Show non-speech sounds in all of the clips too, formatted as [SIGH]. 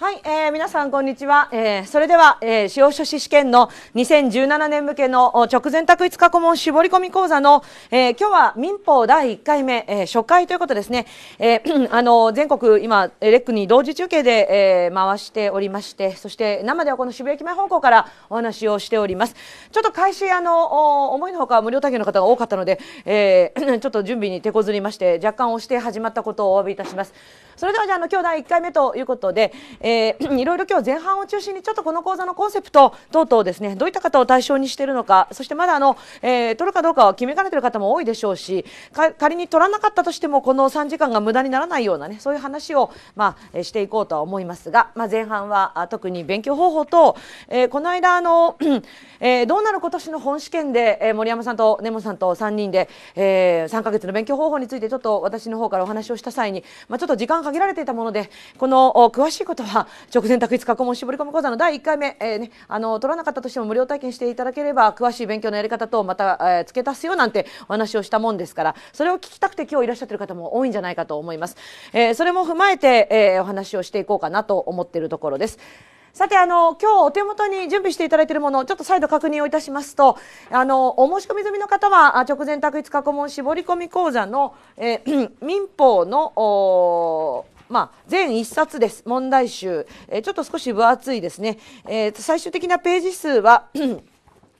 はい、えー、皆さんこんにちは、えー、それでは、えー、司法書士試験の2017年向けの直前択一過去問絞り込み講座の、えー、今日は民法第1回目、えー、初回ということですね、えー、[CLEARS THROAT] あの全国今レックに同時中継で、えー、回しておりましてそして生ではこの渋谷駅前本校からお話をしておりますちょっと開始あの思いのほか無料体験の方が多かったので、えー、[CLEARS THROAT] ちょっと準備に手こずりまして若干押して始まったことをお詫びいたしますそれではじゃあの今日第1回目ということで、えー、[CLEARS THROAT] いろいろ今日前半を中心にちょっとこの講座のコンセプト等々ですねどういった方を対象にしているのかそしてまだあの、えー、取るかどうかを決めかねてる方も多いでしょうし仮に取らなかったとしてもこの3時間が無駄にならないようなねそういう話を、まあ、していこうとは思いますが、まあ、前半は特に勉強方法と、えー、この間あの、[CLEARS THROAT] えー、どうなる今年の本試験で、えー、森山さんと根本さんと3人で、えー、3か月の勉強方法についてちょっと私の方からお話をした際に、まあ、ちょっと時間限られていたものでこの詳しいことはさ直前択一過去問絞り込み講座の第1回目、えーね、あの取らなかったとしても無料体験していただければ詳しい勉強のやり方とまた、えー、付け足すよなんてお話をしたもんですからそれを聞きたくて今日いらっしゃってる方も多いんじゃないかと思います、えー、それも踏まえて、えー、お話をしていこうかなと思っているところです。さてあの今日お手元に準備していただいているものをちょっと再度確認をいたしますとあのお申し込み済みの方は直前択一過去問絞り込み講座の、えー、[CLEARS THROAT] 民法のまあ、全1冊です問題集、えちょっと少し分厚いですね、えー、最終的なページ数は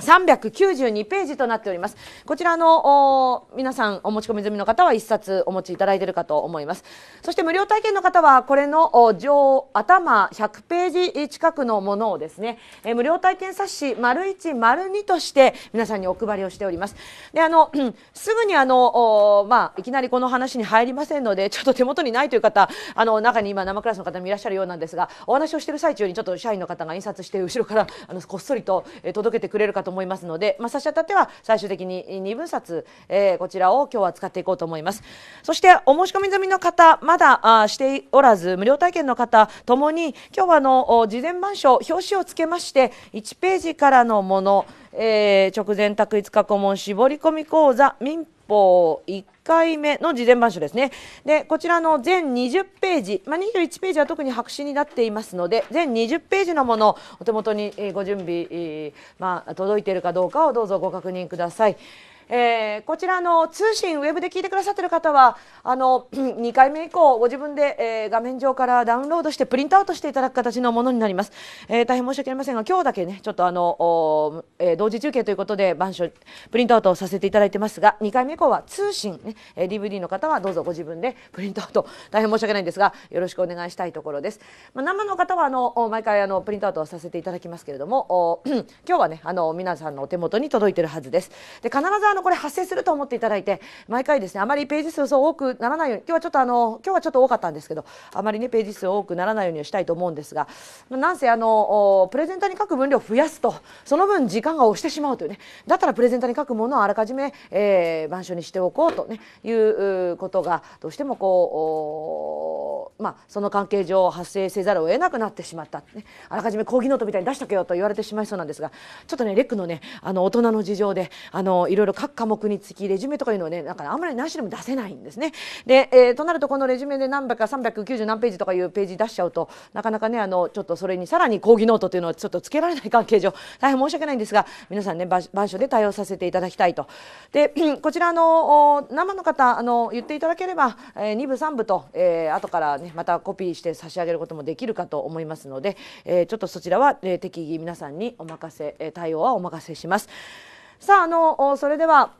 392ページとなっております。こちらの皆さんお持ち込み済みの方は1冊お持ちいただいているかと思います。そして無料体験の方はこれの上頭100ページ近くのものをですね、え無料体験冊子丸一丸二として皆さんにお配りをしております。で、あの、[CLEARS THROAT] すぐにあの、まあ、いきなりこの話に入りませんので、ちょっと手元にないという方、あの、中に今生クラスの方もいらっしゃるようなんですが、お話をしている最中にちょっと社員の方が印刷して後ろからあのこっそりと届けてくれるかとと思いますので、まあ、差し当たっては最終的に2分冊、えー、こちらを今日は使っていこうと思いますそしてお申し込み済みの方まだあしておらず無料体験の方ともに今日はあの事前板書表紙をつけまして1ページからのもの、えー、直前択一過去問絞り込み講座民法法1回目の事前版書ですねでこちらの全20ページ、まあ、21ページは特に白紙になっていますので全20ページのものをお手元にご準備、まあ、届いているかどうかをどうぞご確認ください。えー、こちらの通信ウェブで聞いてくださってる方はあの2 [CLEARS THROAT] 回目以降ご自分で、えー、画面上からダウンロードしてプリントアウトしていただく形のものになります、えー、大変申し訳ありませんが今日だけねちょっとあの、え同時中継ということで版書プリントアウトをさせていただいてますが2回目以降は通信ね、えー、DVD の方はどうぞご自分でプリントアウト [LAUGHS] 大変申し訳ないんですがよろしくお願いしたいところです、まあ、生の方はあの毎回あのプリントアウトをさせていただきますけれども [CLEARS THROAT] 今日はねあの皆さんのお手元に届いてるはずですで必ずのこれ発生すると思っていただいて毎回ですねあまりページ数そう多くならないように今日はちょっとあの今日はちょっと多かったんですけどあまりねページ数多くならないようにしたいと思うんですがなんせあのプレゼンターに書く分量を増やすとその分時間が押してしまうというねだったらプレゼンターに書くものをあらかじめ、えー、板書にしておこうと、ね、いうことがどうしてもこう、まあ、その関係上発生せざるを得なくなってしまった、ね、あらかじめ講義ノートみたいに出しとけよと言われてしまいそうなんですがちょっとねレックのねあの大人の事情であのいろいろ書科目につきレジュメとかいうのはねだからあんまり何種類も出せないんですね。で、えー、となるとこのレジュメで何百か390何ページとかいうページ出しちゃうとなかなかねあのちょっとそれにさらに講義ノートというのはちょっとつけられない関係上大変申し訳ないんですが皆さんね板書で対応させていただきたいと。でこちらの生の方あの言っていただければ、えー、2部3部と、えー、後からねまたコピーして差し上げることもできるかと思いますので、えー、ちょっとそちらは、えー、適宜皆さんにお任せ、え対応はお任せします。さあ、あの、それでは、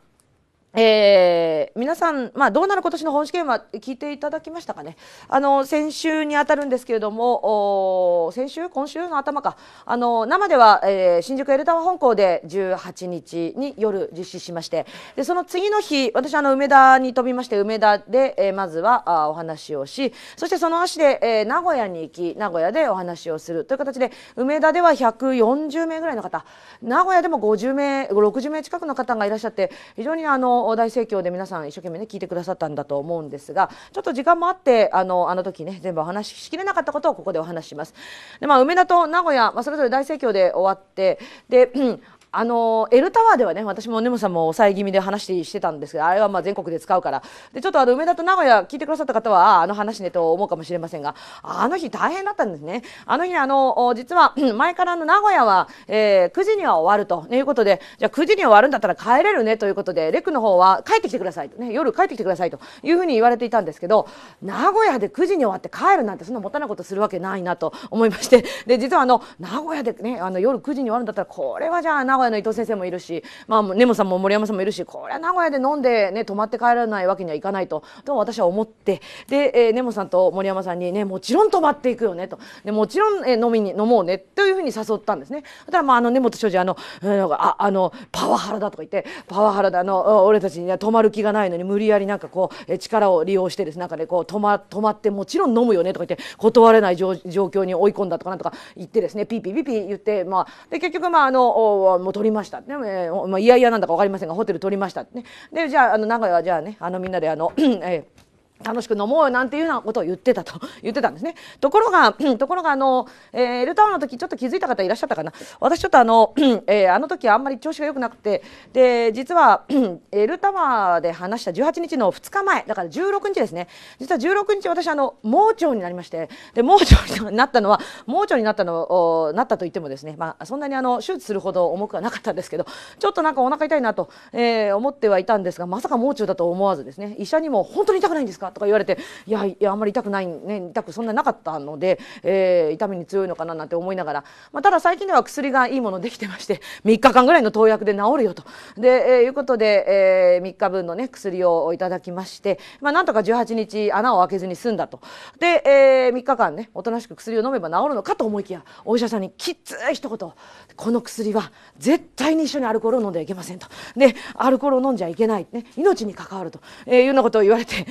えー、皆さん、まあ、どうなる今年の本試験は聞いていただきましたかねあの先週にあたるんですけれども先週今週の頭かあの生では、えー、新宿エルタワー本校で18日に夜実施しましてでその次の日私あの梅田に飛びまして梅田で、えー、まずはあお話をしそしてその足で、え名古屋に行き名古屋でお話をするという形で梅田では140名ぐらいの方名古屋でも50名60名近くの方がいらっしゃって非常にあの大盛況で皆さん一生懸命ね聞いてくださったんだと思うんですがちょっと時間もあってあのあの時ね全部お話ししきれなかったことをここでお話します。でまあ、梅田と名古屋、まあ、それぞれ大盛況で終わってであの L タワーではね私も根本さんも抑え気味で話してたんですがあれはまあ全国で使うからでちょっとあの梅田と名古屋聞いてくださった方はあの話ねと思うかもしれませんがあの日大変だったんですねあの日あの実は [CLEARS THROAT] 前からの名古屋は、えー、9時には終わるということでじゃあ9時に終わるんだったら帰れるねということでレクの方は帰ってきてくださいと、ね、夜帰ってきてくださいというふうに言われていたんですけど名古屋で9時に終わって帰るなんてそんなもたないことするわけないなと思いましてで実はあの名古屋でねあの夜9時に終わるんだったらこれはじゃあ名古屋古屋の伊藤先生もいるし、まあ、根本さんも森山さんもいるしこれは名古屋で飲んで、ね、泊まって帰らないわけにはいかないとと私は思ってで、えー、根本さんと森山さんに、ね、もちろん泊まっていくよねとでもちろん、えー、飲みに飲もうねというふうに誘ったんですね。だからまああの根本庄司あの、えー、ああのパワハラだとか言ってパワハラだあの俺たちには泊まる気がないのに無理やりなんかこうえ力を利用してですねなんかねこう泊ま泊まってもちろん飲むよねとか言って断れない状況に追い込んだとかなんとか言ってですねピーピーピーピー言ってまあで結局まああのも取りました」ねえー、まあ、いやいやなんだか分かりませんがホテル取りました」ねでじゃああの名古屋はじゃあねあのみんなであの、[CLEARS THROAT] えー楽しく飲もうよなんていうようなことを言ってたと [LAUGHS] 言ってたんですね。ところが、ところがあの、えー、ルタワーの時ちょっと気づいた方いらっしゃったかな。私ちょっとあの、えー、あの時あんまり調子が良くなくて、で、実は、えルタワーで話した18日の2日前、だから16日ですね。実は16日私あの、盲腸になりまして、で、盲腸になったのは、盲腸になったの、なったといってもですね、まあ、そんなにあの、手術するほど重くはなかったんですけど、ちょっとなんかお腹痛いなと、えー、思ってはいたんですが、まさか盲腸だと思わずですね、医者にも本当に痛くないんですかとか言われていやいやあんまり痛くないね痛くそんななかったので、えー、痛みに強いのかななんて思いながら、まあ、ただ最近では薬がいいものできてまして3 [LAUGHS] 日間ぐらいの投薬で治るよとで、えー、いうことで、えー、3日分の、ね、薬をいただきまして、まあ、なんとか18日穴を開けずに済んだとで、えー、3日間ねおとなしく薬を飲めば治るのかと思いきやお医者さんにきつい一言「この薬は絶対に一緒にアルコールを飲んではいけません」と。でアルコールを飲んじゃいけない、ね、命に関わると、えー、いうようなことを言われて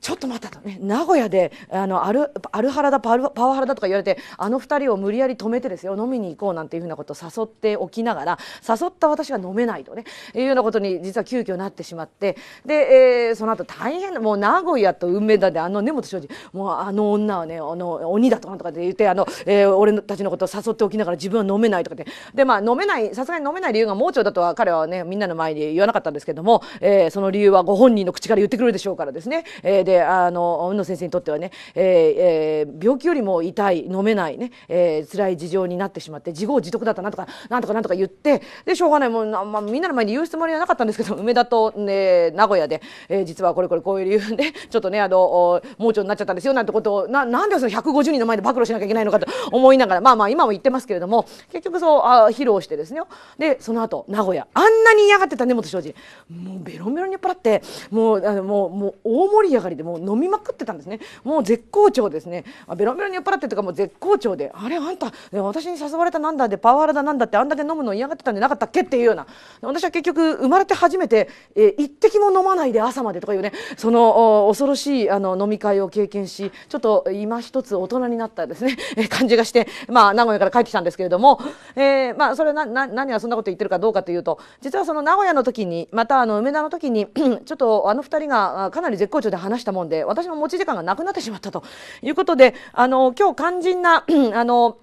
ちょっと待ったと、ね、名古屋であのアルあるハラだパワハラだとか言われてあの2人を無理やり止めてですよ飲みに行こうなんていうふうなことを誘っておきながら誘った私が飲めないとねいうようなことに実は急遽なってしまってで、えー、その後大変なもう名古屋と運命だであの根本庄司もうあの女はねあの鬼だとかとかって言ってあの、えー、俺たちのことを誘っておきながら自分は飲めないとかでで、まあ、飲めないさすがに飲めない理由が盲腸だとは彼はねみんなの前で言わなかったんですけども、えー、その理由はご本人の口から言ってくるでしょうからですね、えーであの宇野先生にとってはね、えーえー、病気よりも痛い飲めないね、えー、辛い事情になってしまって自業自得だったなんとかなんとかなんとか言ってでしょうがないもうな、まあ、みんなの前に言うつもりはなかったんですけど梅田と、ね、名古屋で、えー、実はこれこれこういう理由でちょっとねあの盲腸になっちゃったんですよなんてことをななんでその150人の前で暴露しなきゃいけないのかと思いながらまあまあ今も言ってますけれども結局そうあ披露してですねでその後名古屋あんなに嫌がってた根本庄司もうベロベロに酔っ払ってもうあのもうもう大盛り上がりででもう飲みまくってたんですねもう絶好調ですねあベロベロに酔っ払ってとかもう絶好調であれあんた私に誘われたなんだでパワハラだなんだってあんだけ飲むの嫌がってたんでなかったっけっていうような私は結局生まれて初めて、えー、一滴も飲まないで朝までとかいうねその恐ろしいあの飲み会を経験しちょっと今一つ大人になったですね、感じがして、まあ、名古屋から帰ってきたんですけれども、えーまあ、それなな何がそんなこと言ってるかどうかというと実はその名古屋の時にまたあの梅田の時に [CLEARS THROAT] ちょっとあの2人がかなり絶好調で話したたもんで私の持ち時間がなくなってしまったということであの今日肝心な [CLEARS THROAT] あの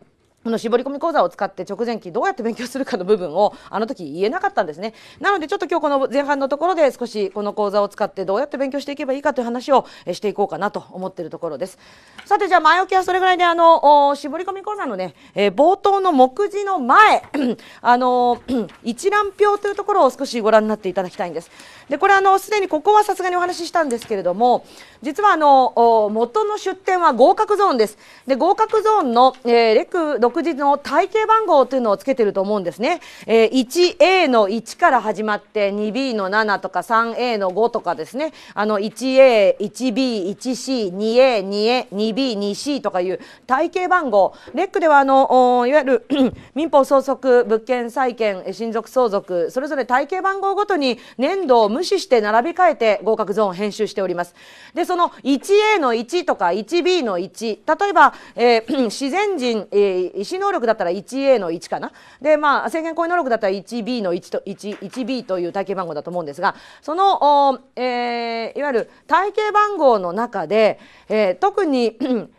この絞り込み講座を使って直前期どうやって勉強するかの部分をあの時言えなかったんですね。なのでちょっと今日この前半のところで少しこの講座を使ってどうやって勉強していけばいいかという話をしていこうかなと思っているところです。さてじゃあ前置きはそれぐらいであの絞り込み講座のね、えー、冒頭の目次の前 [CLEARS THROAT] あの [CLEARS THROAT] 一覧表というところを少しご覧になっていただきたいんです。でこれあのすでにここはさすがにお話ししたんですけれども実はあの元の出典は合格ゾーンです。で合格ゾーンの、えー、レク翌日の体系番号というのをつけてると思うんですね。えー、1A の1から始まって 2B の7とか 3A の5とかですねあの 1A、1B、1C、2A、2A、2B、2C とかいう体系番号レックではあのいわゆる [COUGHS] 民法相続、物件債権、親族相続それぞれ体系番号ごとに年度を無視して並び替えて合格ゾーン編集しております。でその 1A の1とか 1B の1例えば、えー、[COUGHS] 自然人、えー、視能力だったら 1A の1かなでまあ制限行為能力だったら 1B の1と 1, b という体系番号だと思うんですがその、えー、いわゆる体系番号の中で、えー、特に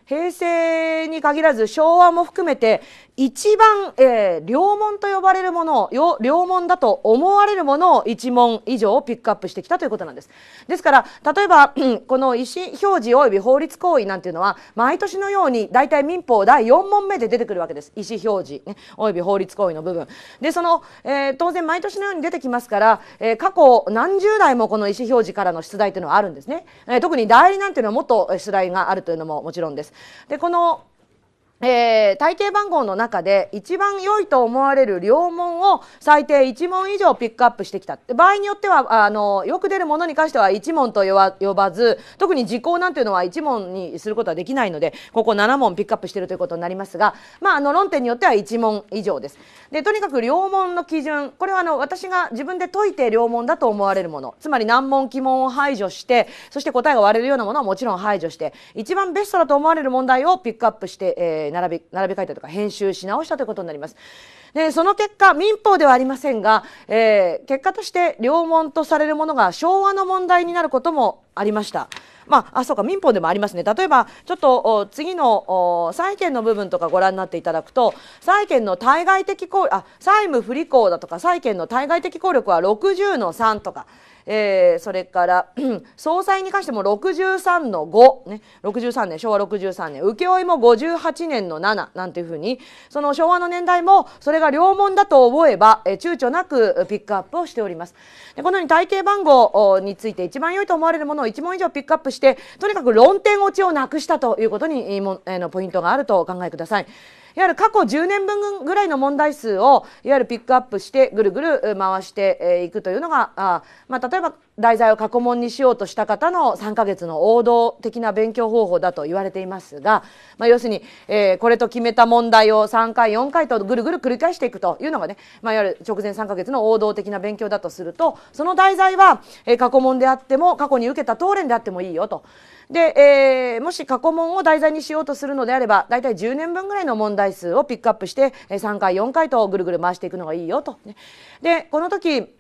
平成に限らず昭和も含めて一番、えー、両門と呼ばれるものを両門だと思われるものを一門以上をピックアップしてきたということなんです。ですから例えば [CLEARS THROAT] この意思表示及び法律行為なんていうのは毎年のように大体民法第4問目で出てくるわけです意思表示、ね、及び法律行為の部分。でその、えー、当然毎年のように出てきますから、えー、過去何十代もこの意思表示からの出題というのはあるんですね。えー、特に代理なんていうのはもっと出題があるというのももちろんです。でこのえー、大番号の中で一番良いと思われる両門を最低1問以上ピックアップしてきた場合によってはあのよく出るものに関しては1問と呼ばず特に時効なんていうのは1問にすることはできないのでここ7問ピックアップしてるということになりますが、まあ、あの論点によっては1問以上です。でとにかく両問の基準これはあの私が自分で解いて両問だと思われるものつまり難問疑問を排除してそして答えが割れるようなものはもちろん排除して一番ベストだと思われる問題をピックアップして、えー、並び並び替えたとか編集し直したということになります。でその結果民法ではありませんが、えー、結果として両問とされるものが昭和の問題になることもありました。まあ、あそうか民法でもありますね例えばちょっと次の債権の部分とかご覧になっていただくと債権の対外的効あ債務不履行だとか債権の対外的効力は60の3とかえー、それから [CLEARS THROAT] 総裁に関しても63の5、ね、63年昭和63年請負も58年の7なんていうふうにその昭和の年代もそれが両門だと思えば、えー、躊躇なくピックアップをしております。でこのように体系番号について一番良いと思われるものを1問以上ピックアップしてとにかく論点落ちをなくしたということにも、えー、のポイントがあるとお考えください。いわゆる過去10年分ぐらいの問題数をいわゆるピックアップしてぐるぐる回していくというのがあ、まあ、例えば題材を過去問にしようとした方の3ヶ月の王道的な勉強方法だと言われていますが、まあ、要するに、えー、これと決めた問題を3回4回とぐるぐる繰り返していくというのがね、まあ、いわゆる直前3ヶ月の王道的な勉強だとするとその題材は、えー、過去問であっても過去に受けた答練であってもいいよと。で、えー、もし過去問を題材にしようとするのであれば大体10年分ぐらいの問題数をピックアップして3回4回とぐるぐる回していくのがいいよと。でこの時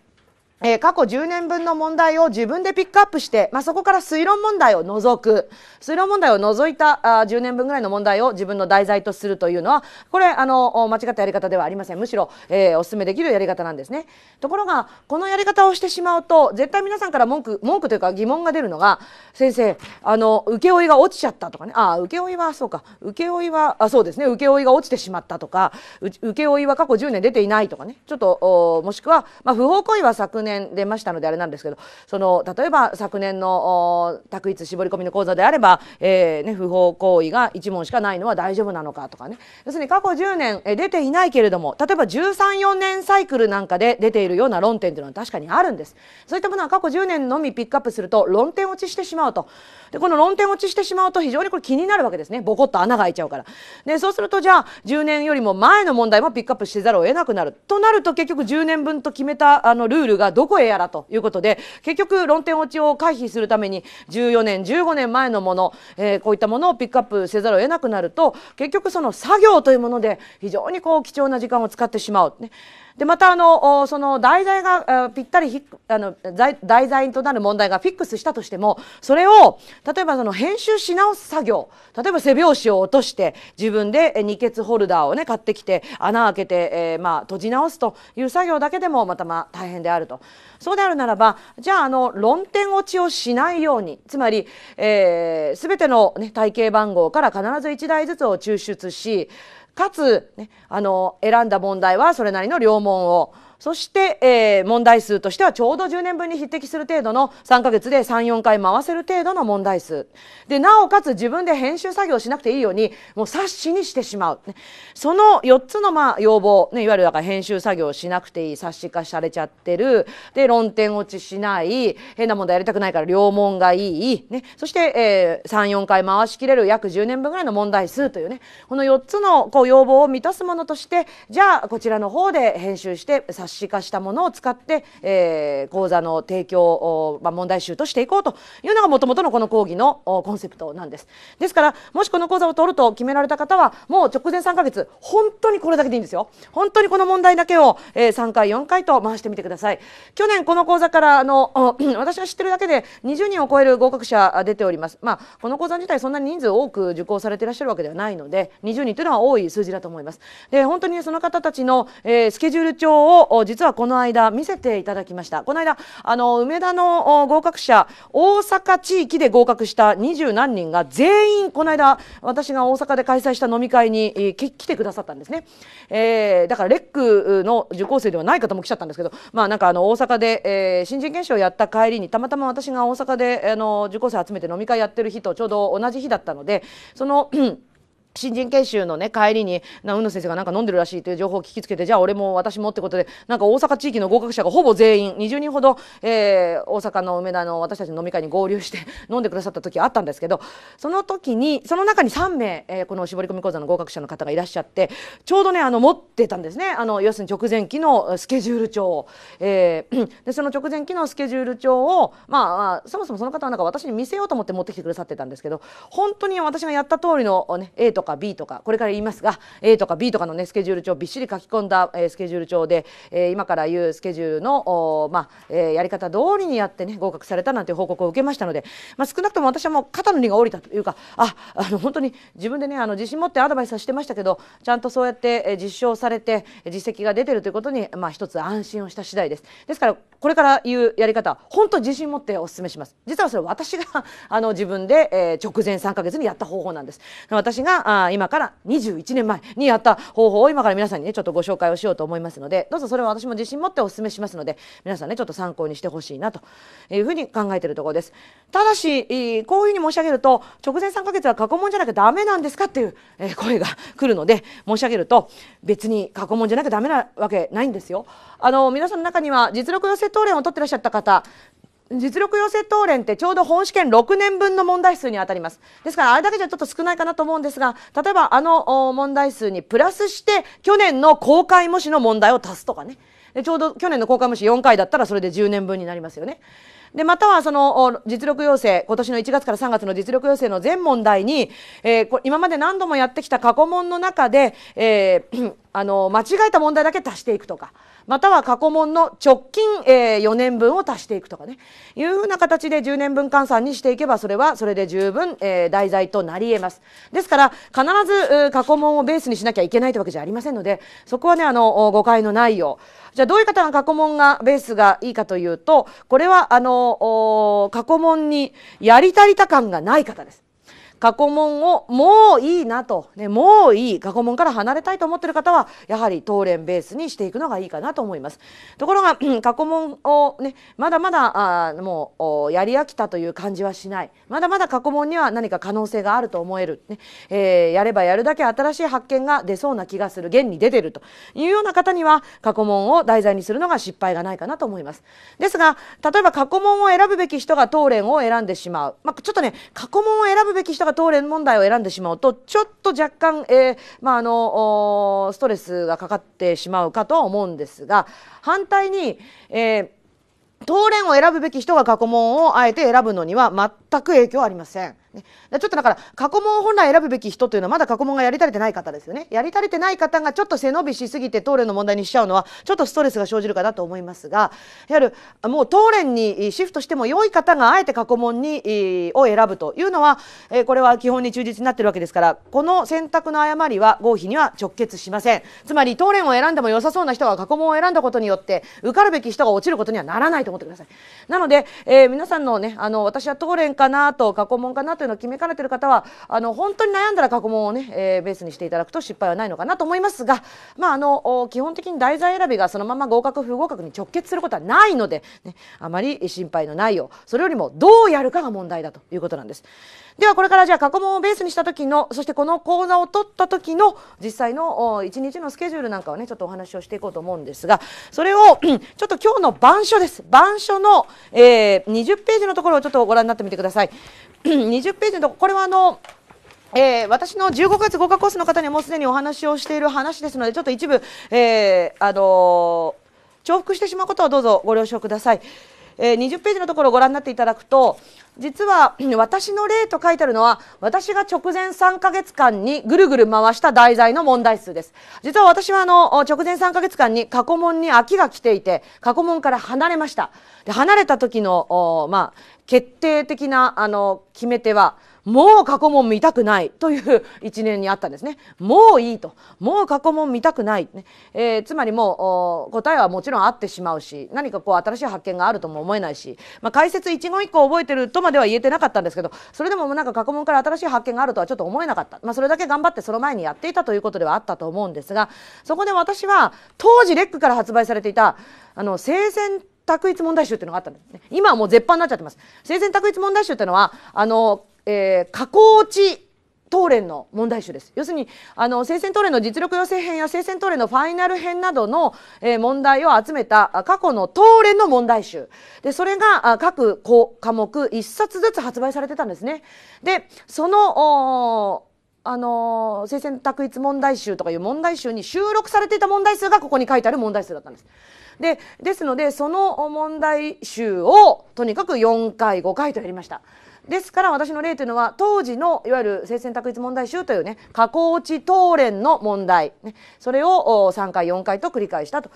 え過去10年分の問題を自分でピックアップして、まあ、そこから推論問題を除く推論問題を除いたあ10年分ぐらいの問題を自分の題材とするというのはこれあの間違ったやり方ではありませんむしろ、えー、お勧めできるやり方なんですねところがこのやり方をしてしまうと絶対皆さんから文句文句というか疑問が出るのが先生あの請負が落ちちゃったとかねああ、請負はそうか請負はあそうですね請負が落ちてしまったとか請負は過去10年出ていないとかねちょっともしくは、まあ、不法行為は昨年年出ましたのであれなんですけどその例えば昨年の択一絞り込みの講座であれば、えーね、不法行為が1問しかないのは大丈夫なのかとかね要するに過去10年出ていないけれども例えば134年サイクルなんかで出ているような論点というのは確かにあるんです。そういったものは過去10年のみピックアップすると論点落ちしてしまうとでこの論点落ちしてしまうと非常にこれ気になるわけですねボコッと穴が開いちゃうから。でそうするとじゃあ10年よりも前の問題もピックアップせざるを得なくなるとなると結局10年分と決めたあのルールがどこへやらということで結局論点落ちを回避するために14年15年前のもの、えー、こういったものをピックアップせざるを得なくなると結局その作業というもので非常にこう貴重な時間を使ってしまう。ねでまたあのその題材がぴったりあの題材となる問題がフィックスしたとしてもそれを例えばその編集し直す作業例えば背表紙を落として自分で二欠ホルダーをね買ってきて穴開けて、えー、まあ閉じ直すという作業だけでもまたまあ大変であるとそうであるならばじゃああの論点落ちをしないようにつまり、えー、全ての、ね、体系番号から必ず1台ずつを抽出しかつ、ね、あの、選んだ問題はそれなりの良問を、そして、えー、問題数としてはちょうど10年分に匹敵する程度の3ヶ月で34回回せる程度の問題数でなおかつ自分で編集作業しなくていいようにもう冊子にしてしまう、その4つのまあ要望、ね、いわゆるだから編集作業しなくていい冊子化されちゃってるで論点落ちしない変な問題やりたくないから両問がいい、ね、そして、えー、34回回しきれる約10年分ぐらいの問題数というねこの4つのこう要望を満たすものとしてじゃあこちらの方で編集して冊子冊子化したものを使って、えー、講座の提供を、まあ、問題集としていこうというのがもともとのこの講義のコンセプトなんです。ですからもしこの講座を取ると決められた方はもう直前3ヶ月本当にこれだけでいいんですよ。本当にこの問題だけを、えー、3回4回と回してみてください。去年この講座からあの [CLEARS THROAT] 私が知ってるだけで20人を超える合格者出ております。まあ、この講座自体そんなに人数多く受講されていらっしゃるわけではないので20人というのは多い数字だと思います。で本当に、ね、その方たちの、えー、スケジュール帳を実はこの間見せていただきましたこの間あの梅田の合格者大阪地域で合格した二十何人が全員この間私が大阪で開催した飲み会に、来てくださったんですね、えー、だからレックの受講生ではない方も来ちゃったんですけどまあなんかあの大阪で、えー、新人研修をやった帰りにたまたま私が大阪であの受講生集めて飲み会やってる日とちょうど同じ日だったのでその新人研修のね帰りにな宇野先生がなんか飲んでるらしいという情報を聞きつけてじゃあ俺も私もってことでなんか大阪地域の合格者がほぼ全員20人ほど、えー、大阪の梅田の私たちの飲み会に合流して飲んでくださった時あったんですけどその時にその中に3名、えー、この絞り込み講座の合格者の方がいらっしゃってちょうどねあの持ってたんですねあの要するに直前期のスケジュール帳を、えー、[CLEARS THROAT] でその直前期のスケジュール帳を、まあ、まあ、そもそもその方はなんか私に見せようと思って持ってきてくださってたんですけど本当に私がやった通りの、ね、A とか B とかこれから言いますが A とか B とかのねスケジュール帳びっしり書き込んだ、えー、スケジュール帳で、えー、今から言うスケジュールのまあ、えー、やり方通りにやってね合格されたなんて報告を受けましたので、まあ、少なくとも私はもう肩の荷が下りたというかああの本当に自分でねあの自信持ってアドバイスはしてましたけどちゃんとそうやって実証されて実績が出てるということに、まあ、一つ安心をした次第です。ですからこれから言うやり方本当自信持ってお勧めします。実はそれ私があの自分で、えー、直前3ヶ月にやった方法なんです。私がまあ、今から21年前にやった方法を今から皆さんにねちょっとご紹介をしようと思いますのでどうぞそれは私も自信持ってお勧めしますので皆さんねちょっと参考にしてほしいなというふうに考えているところです。ただしこういうふうに申し上げると直前3ヶ月は過去問じゃなきゃダメなんですかっていう声が来るので申し上げると別に過去問じゃなきゃダメなわけないんですよ。あの皆さんの中には実力養成当連を取ってらっしゃった方実力養成党連ってちょうど本試験6年分の問題数にあたります。ですからあれだけじゃちょっと少ないかなと思うんですが、例えばあの問題数にプラスして去年の公開模試の問題を足すとかね。でちょうど去年の公開模試4回だったらそれで10年分になりますよね。で、またはその実力要請、今年の1月から3月の実力要請の全問題に、えー、今まで何度もやってきた過去問の中で、えー、[CLEARS THROAT] あの間違えた問題だけ足していくとか。または過去問の直近、えー、4年分を足していくとかねいうふうな形で10年分換算にしていけばそれはそれで十分、えー、題材となり得ます。ですから必ず過去問をベースにしなきゃいけないというわけじゃありませんのでそこはねあの誤解のないようじゃあどういう方が過去問がベースがいいかというとこれはあの過去問にやり足りた感がない方です。過去問をもういいなと、ね、もういい過去問から離れたいと思ってる方はやはり当連ベースにしていくのがいいかなと思います。ところが [CLEARS THROAT] 過去問を、ね、まだまだあもうやり飽きたという感じはしないまだまだ過去問には何か可能性があると思える、ねえー、やればやるだけ新しい発見が出そうな気がする現に出てるというような方には過去問を題材にするのが失敗がないかなと思います。ですが例えば過去問を選ぶべき人が当連を選んでしまう、まあ、ちょっとね過去問を選ぶべき人が東連問題を選んでしまうとちょっと若干、えー、まあ、あのストレスがかかってしまうかとは思うんですが反対に、えー、東連を選ぶべき人が過去問をあえて選ぶのには全く影響ありません。ね、ちょっとだから過去問を本来選ぶべき人というのはまだ過去問がやり足れてない方ですよねやり足れてない方がちょっと背伸びしすぎて当連の問題にしちゃうのはちょっとストレスが生じるかなと思いますがやはりもう当連にシフトしても良い方があえて過去問にを選ぶというのはこれは基本に忠実になってるわけですからこの選択の誤りは合否には直結しませんつまり当連を選んでも良さそうな人が過去問を選んだことによって受かるべき人が落ちることにはならないと思ってくださいなので、えー、皆さんのねあの私は当連かなと過去問かなというのを決めかねてる方はあの本当に悩んだら過去問をね、えー、ベースにしていただくと失敗はないのかなと思いますが、まあ、あの基本的に題材選びがそのまま合格不合格に直結することはないので、ね、あまり心配のないようそれよりもどうやるかが問題だということなんです。ではこれからじゃあ過去問をベースにした時のそしてこの講座を取った時の実際の一日のスケジュールなんかをねちょっとお話をしていこうと思うんですがそれを [CLEARS THROAT] ちょっと今日の板書です板書の、えー、20ページのところをちょっとご覧になってみてください。[CLEARS THROAT] 20ページのとここれはあのえー、私の15月合格コースの方にもうすでにお話をしている話ですのでちょっと一部、えー、あの重複してしまうことはどうぞご了承ください。えー、20ページのところをご覧になっていただくと実は [CLEARS THROAT] 私の例と書いてあるのは私が直前3ヶ月間にぐるぐる回した題材の問題数です実は私はあの直前3ヶ月間に過去問に秋が来ていて過去問から離れましたで離れた時のまあ決定的なあの決め手はもう過去問見たくないという一年にあったんですね。もういいと。もう過去問見たくない。えー、つまりもう答えはもちろんあってしまうし、何かこう新しい発見があるとも思えないし、まあ、解説一言一個覚えてるとまでは言えてなかったんですけど、それでもなんか過去問から新しい発見があるとはちょっと思えなかった。まあ、それだけ頑張ってその前にやっていたということではあったと思うんですが、そこで私は当時レックから発売されていた、あの、生前択一問題集っていうのがあったんですね。今はもう絶版になっちゃってます。生前択一問題集っていうのは、あの、えー、加工地東連の問題集です要するにあの聖戦東連の実力要請編や聖戦東連のファイナル編などの、えー、問題を集めた過去の東連の問題集でそれが各科目1冊ずつ発売されてたんですね。でそのあのー、聖択一問題集とかいう問題集に収録されていた問題数がここに書いてある問題数だったんです。でですのでその問題集をとにかく4回5回とやりました。ですから私の例というのは当時のいわゆる性選択一問題集というね加工地ち答連の問題、ね、それを3回4回と繰り返したと。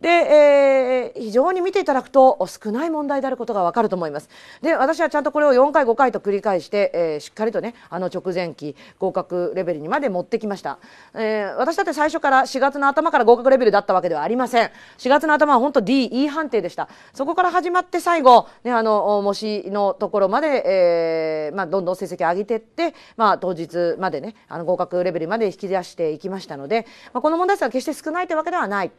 で、えー、非常に見ていただくと少ない問題であることがわかると思います。で私はちゃんとこれを4回5回と繰り返して、えー、しっかりとねあの直前期合格レベルにまで持ってきました、えー、私だって最初から4月の頭から合格レベルだったわけではありません4月の頭は本当 DE 判定でしたそこから始まって最後、ね、あの模試のところまで、えーまあ、どんどん成績上げていって、まあ、当日までねあの合格レベルまで引き出していきましたので、まあ、この問題数は決して少ないというわけではない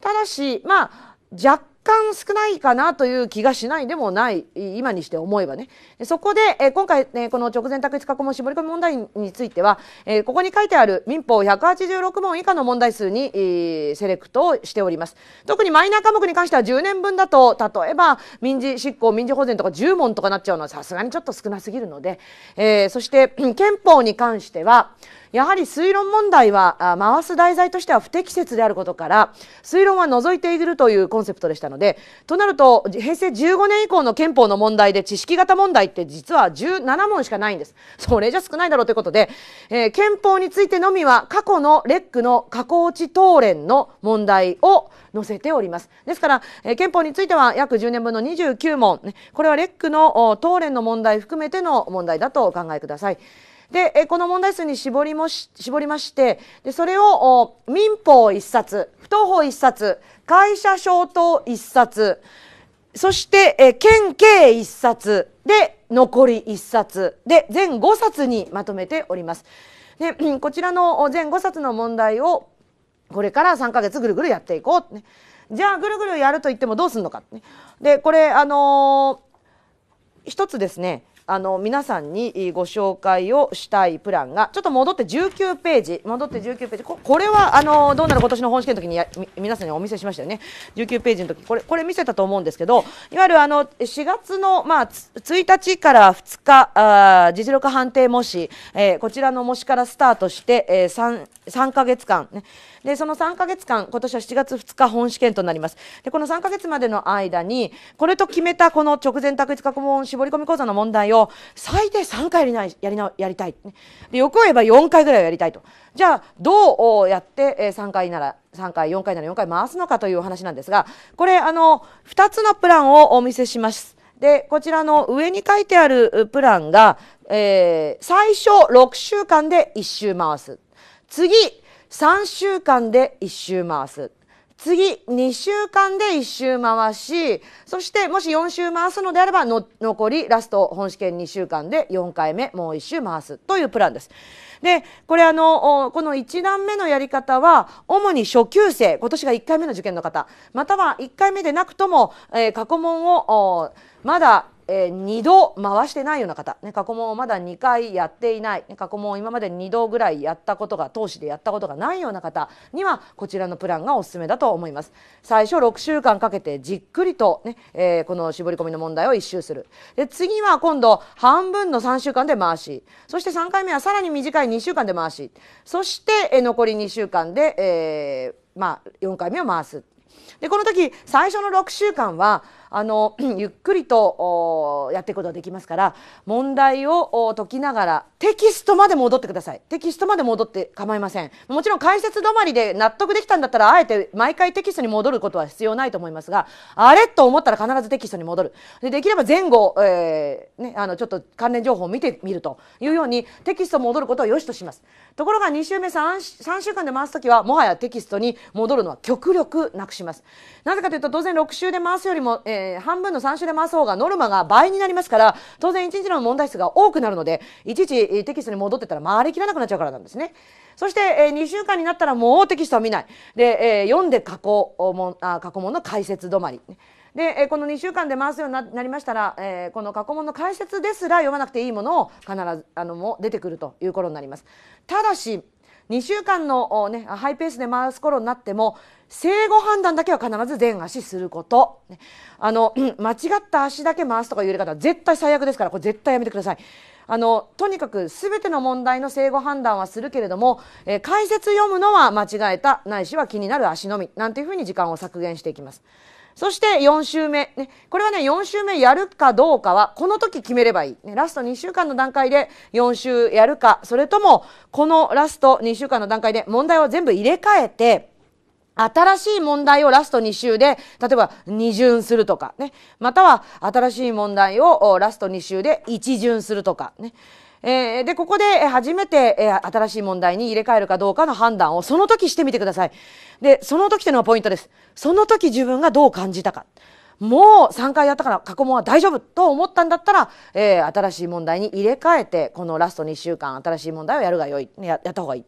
ただし、まあ、若干少ないかなという気がしないでもない今にして思えばねそこで、え今回、ね、この直前択一過去問絞り込み問題については、えここに書いてある民法186問以下の問題数に、えセレクトをしております特にマイナー科目に関しては10年分だと例えば民事執行民事保全とか10問とかなっちゃうのはさすがにちょっと少なすぎるので、えー、そして憲法に関してはやはり推論問題は回す題材としては不適切であることから推論は除いているというコンセプトでしたのでとなると平成15年以降の憲法の問題で知識型問題って実は17問しかないんです。それじゃ少ないだろうということで、えー、憲法についてのみは過去のレックの加工地答の問題を載せております。ですから、えー、憲法については約10年分の29問、これはレックの答連の問題含めての問題だとお考えください。で、えこの問題数に絞りもし絞りましてでそれを民法1冊不当法1冊会社消灯1冊そして、え県警1冊で残り1冊で全5冊にまとめております。でこちらの全5冊の問題をこれから3ヶ月ぐるぐるやっていこう、ね、じゃあぐるぐるやると言ってもどうすんのか、ね、でこれあのー、一つですねあの皆さんにご紹介をしたいプランがちょっと戻って19ページ戻って19ページここれはあのどうなる今年の本試験の時にや皆さんにお見せしましたよね19ページの時これこれ見せたと思うんですけどいわゆるあの4月の、まあ、1日から2日あ実力判定模試、えー、こちらの模試からスタートして、えー、3, 3ヶ月間、ね、でその3ヶ月間今年は7月2日本試験となりますでこの3ヶ月までの間にこれと決めたこの直前択一過去問絞り込み講座の問題を最低3回やりやりなやりたい、よで欲を言えば4回ぐらいはやりたいとじゃあどうやって3回なら3回4回なら4回回すのかというお話なんですがこれあの2つのプランをお見せします。でこちらの上に書いてあるプランが、えー、最初6週間で1周回す次3週間で1周回す次2週間で1周回しそしてもし4週回すのであれば残りラスト本試験2週間で4回目もう1周回すというプランです。でこれあのこの1段目のやり方は主に初級生今年が1回目の受験の方または1回目でなくとも、えー、過去問をまだえー、2度回してないような方、ね、過去問をまだ2回やっていない、ね、過去問を今まで2度ぐらいやったことが投資でやったことがないような方にはこちらのプランがおすすめだと思います最初6週間かけてじっくりとね、えー、この絞り込みの問題を1周するで次は今度半分の3週間で回しそして3回目はさらに短い2週間で回しそして、えー、残り2週間で、えーまあ、4回目を回すでこの時最初の6週間はあの [CLEARS THROAT] ゆっくりとやっていくことができますから問題を解きながらテキストまで戻ってくださいテキストまで戻って構いませんもちろん解説止まりで納得できたんだったらあえて毎回テキストに戻ることは必要ないと思いますがあれと思ったら必ずテキストに戻るでできれば前後、えーね、あのちょっと関連情報を見てみるというようにテキスト戻ることを良しとしますところが2週目 3, 3週間で回す時はもはやテキストに戻るのは極力なくしますなぜかというと、当然6週で回すよりも、えー、半分の3週で回す方がノルマが倍になりますから、当然1日の問題数が多くなるので、いちいちテキストに戻ってたら回りきらなくなっちゃうからなんですね。そして、えー、2週間になったらもうテキストは見ない。で、えー、読んで過去問、あ過去問の解説止まり。で、この2週間で回すようになりましたら、えー、この過去問の解説ですら読まなくていいものを必ずあのも出てくるという頃になります。ただし2週間の、ね、ハイペースで回す頃になっても正誤判断だけは必ず全足すること、あの [CLEARS THROAT] 間違った足だけ回すとかいうやり方は絶対最悪ですからこれ絶対やめてください。あのとにかく全ての問題の正誤判断はするけれども、えー、解説読むのは間違えたないしは気になる足のみなんていうふうに時間を削減していきます。そして4週目、ね、これはね4週目やるかどうかはこの時決めればいい、ね、ラスト2週間の段階で4週やるかそれともこのラスト2週間の段階で問題を全部入れ替えて新しい問題をラスト2週で、例えば二巡するとかね。または新しい問題をラスト2週で一巡するとかね。えー、で、ここで初めて、え新しい問題に入れ替えるかどうかの判断をその時してみてください。で、その時っていうのがポイントです。その時自分がどう感じたか。もう3回やったから過去問は大丈夫と思ったんだったら、えー、新しい問題に入れ替えてこのラスト2週間新しい問題をやるがよいややった方がいい。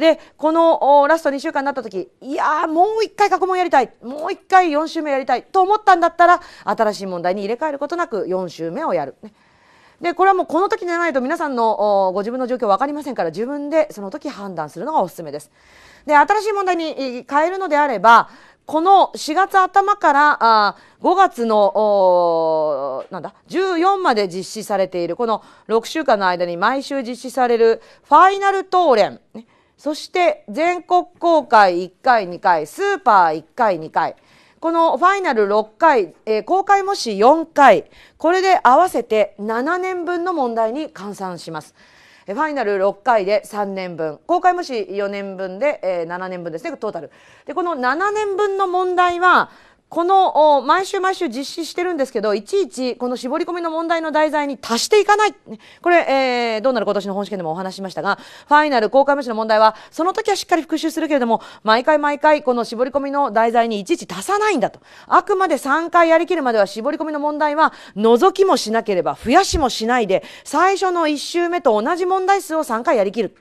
でこのラスト2週間になった時いやもう1回過去問やりたいもう1回4週目やりたいと思ったんだったら新しい問題に入れ替えることなく4週目をやる。ねでこれはもうこの時じゃないと皆さんのご自分の状況分かりませんから自分でその時判断するのがおすすめです。で新しい問題に変えるのであればこの4月頭からあ5月のなんだ14まで実施されているこの6週間の間に毎週実施されるファイナル討論、ン。そして全国公開1回2回スーパー1回2回このファイナル6回、えー、公開模試4回これで合わせて7年分の問題に換算します。ファイナル6回で3年分公開無視4年分で、えー、7年分ですねトータル。でこの7年分の問題はこの毎週毎週実施してるんですけどいちいちこの絞り込みの問題の題材に足していかないこれ、えー、どうなる今年の本試験でもお話ししましたがファイナル公開無視の問題はその時はしっかり復習するけれども毎回毎回この絞り込みの題材にいちいち足さないんだとあくまで3回やりきるまでは絞り込みの問題は覗きもしなければ増やしもしないで最初の1周目と同じ問題数を3回やりきる、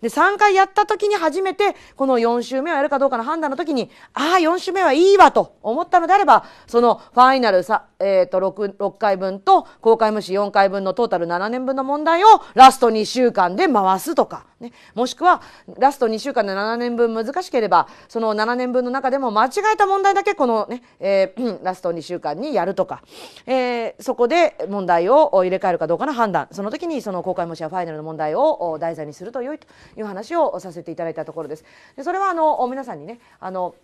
で3回やった時に初めてこの4周目をやるかどうかの判断の時にああ4周目はいいわと思ったったのであればそのファイナルさ、えーと、6, 6回分と公開無視4回分のトータル7年分の問題をラスト2週間で回すとか、ね、もしくはラスト2週間で7年分難しければその7年分の中でも間違えた問題だけこのね、えー、[CLEARS THROAT] ラスト2週間にやるとか、えー、そこで問題を入れ替えるかどうかの判断その時にその公開無視やファイナルの問題を題材にすると良いという話をさせていただいたところです。でそれはあの皆さんにねあの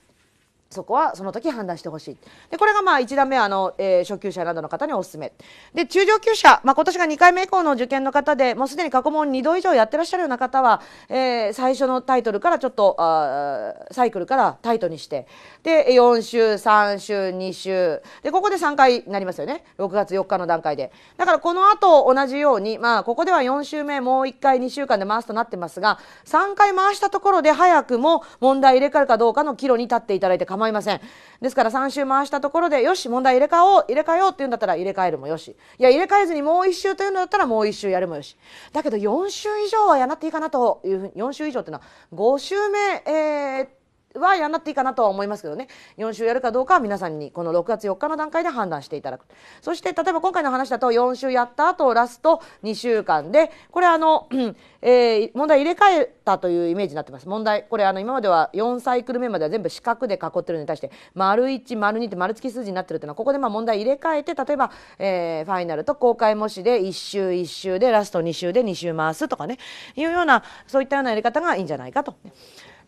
そこはその時判断してほしいでこれがまあ1段目あの、えー、初級者などの方におすすめで中上級者、まあ、今年が2回目以降の受験の方でもうすでに過去問2度以上やってらっしゃるような方は、えー、最初のタイトルからちょっとあサイクルからタイトにしてで4週3週2週でここで3回になりますよね6月4日の段階でだからこの後同じようにまあここでは4週目もう1回2週間で回すとなってますが3回回したところで早くも問題入れ替えるかどうかの岐路に立っていただいて構いませんですから3週回したところでよし問題入れ替えよう入れ替えようっていうんだったら入れ替えるもよしいや入れ替えずにもう1週というのだったらもう1週やるもよしだけど4週以上はやらなくていいかなというふうに4週以上っていうのは5週目えー、っとはやんなくていいかなとは思いますけどね4週やるかどうかは皆さんにこの6月4日の段階で判断していただくそして例えば今回の話だと4週やった後ラスト2週間でこれあの、[CLEARS THROAT] えー、問題入れ替えたというイメージになってます問題これあの今までは4サイクル目までは全部四角で囲ってるのに対して丸1丸2って丸付き数字になってるっていうのはここでまあ問題入れ替えて例えば、えー、ファイナルと公開模試で1週1週でラスト2週で2週回すとかねいうようなそういったようなやり方がいいんじゃないかと。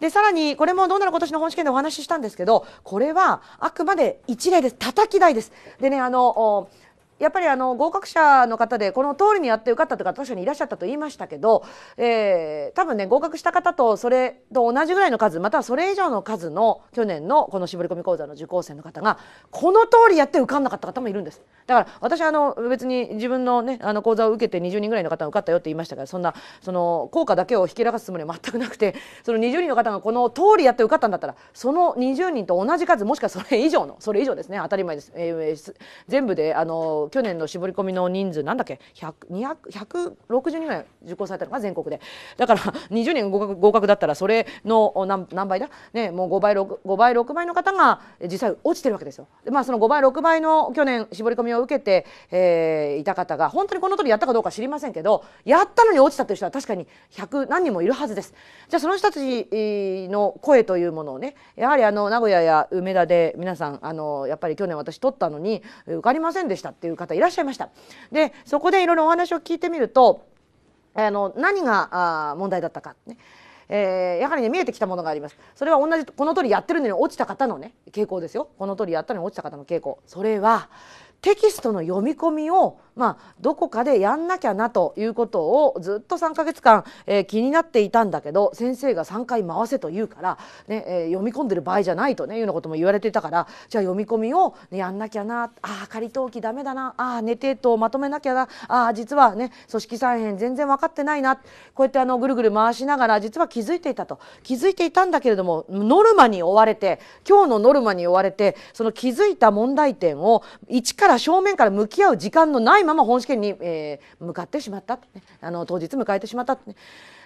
で、さらに、これもどうなる今年の本試験でお話ししたんですけど、これはあくまで一例です。叩き台です。でね、あの、やっぱりあの合格者の方でこの通りにやって受かったとか確かにいらっしゃったと言いましたけど、えー、多分ね合格した方とそれと同じぐらいの数またはそれ以上の数の去年のこの絞り込み講座の受講生の方がこの通りやって受かんなかった方もいるんです。だから私あの別に自分のねあの講座を受けて20人ぐらいの方が受かったよって言いましたからそんなその効果だけをひきらかすつもりは全くなくてその20人の方がこの通りやって受かったんだったらその20人と同じ数もしくはそれ以上のそれ以上ですね当たり前です。えー、全部であの去年の絞り込みの人数なんだっけ160人ぐらい受講されたのが全国でだから20人合格合格だったらそれの何何倍だ、ね、もう5倍 ,6 5倍6倍の方が実際落ちてるわけですよ。まあ、その5倍6倍の去年絞り込みを受けて、えー、いた方が本当にこの時やったかどうか知りませんけどやったのに落ちたという人は確かに100何人もいるはずです。じゃあその人たちの声というものをねやはりあの名古屋や梅田で皆さんあのやっぱり去年私取ったのに受かりませんでしたっていうう方いらっしゃいました。でそこでいろいろお話を聞いてみるとあの何が問題だったか、ねえー、やはりね見えてきたものがありますそれは同じこの通りやってるのに落ちた方のね傾向ですよこの通りやったのに落ちた方の傾向それは、テキストの読み込みを、まあ、どこかでやんなきゃなということをずっと3ヶ月間、えー、気になっていたんだけど先生が3回回せと言うから、ねえー、読み込んでる場合じゃないとねいうようなことも言われていたからじゃあ読み込みを、ね、やんなきゃなあ仮登記ダメだなあ寝てとまとめなきゃなあ実はね組織再編全然分かってないなこうやってあのぐるぐる回しながら実は気づいていたと気づいていたんだけれどもノルマに追われて今日のノルマに追われてその気づいた問題点を一から正面から向き合う時間のないまま本試験に、えー、向かってしまったと、ね、あの当日迎えてしまったと、ね、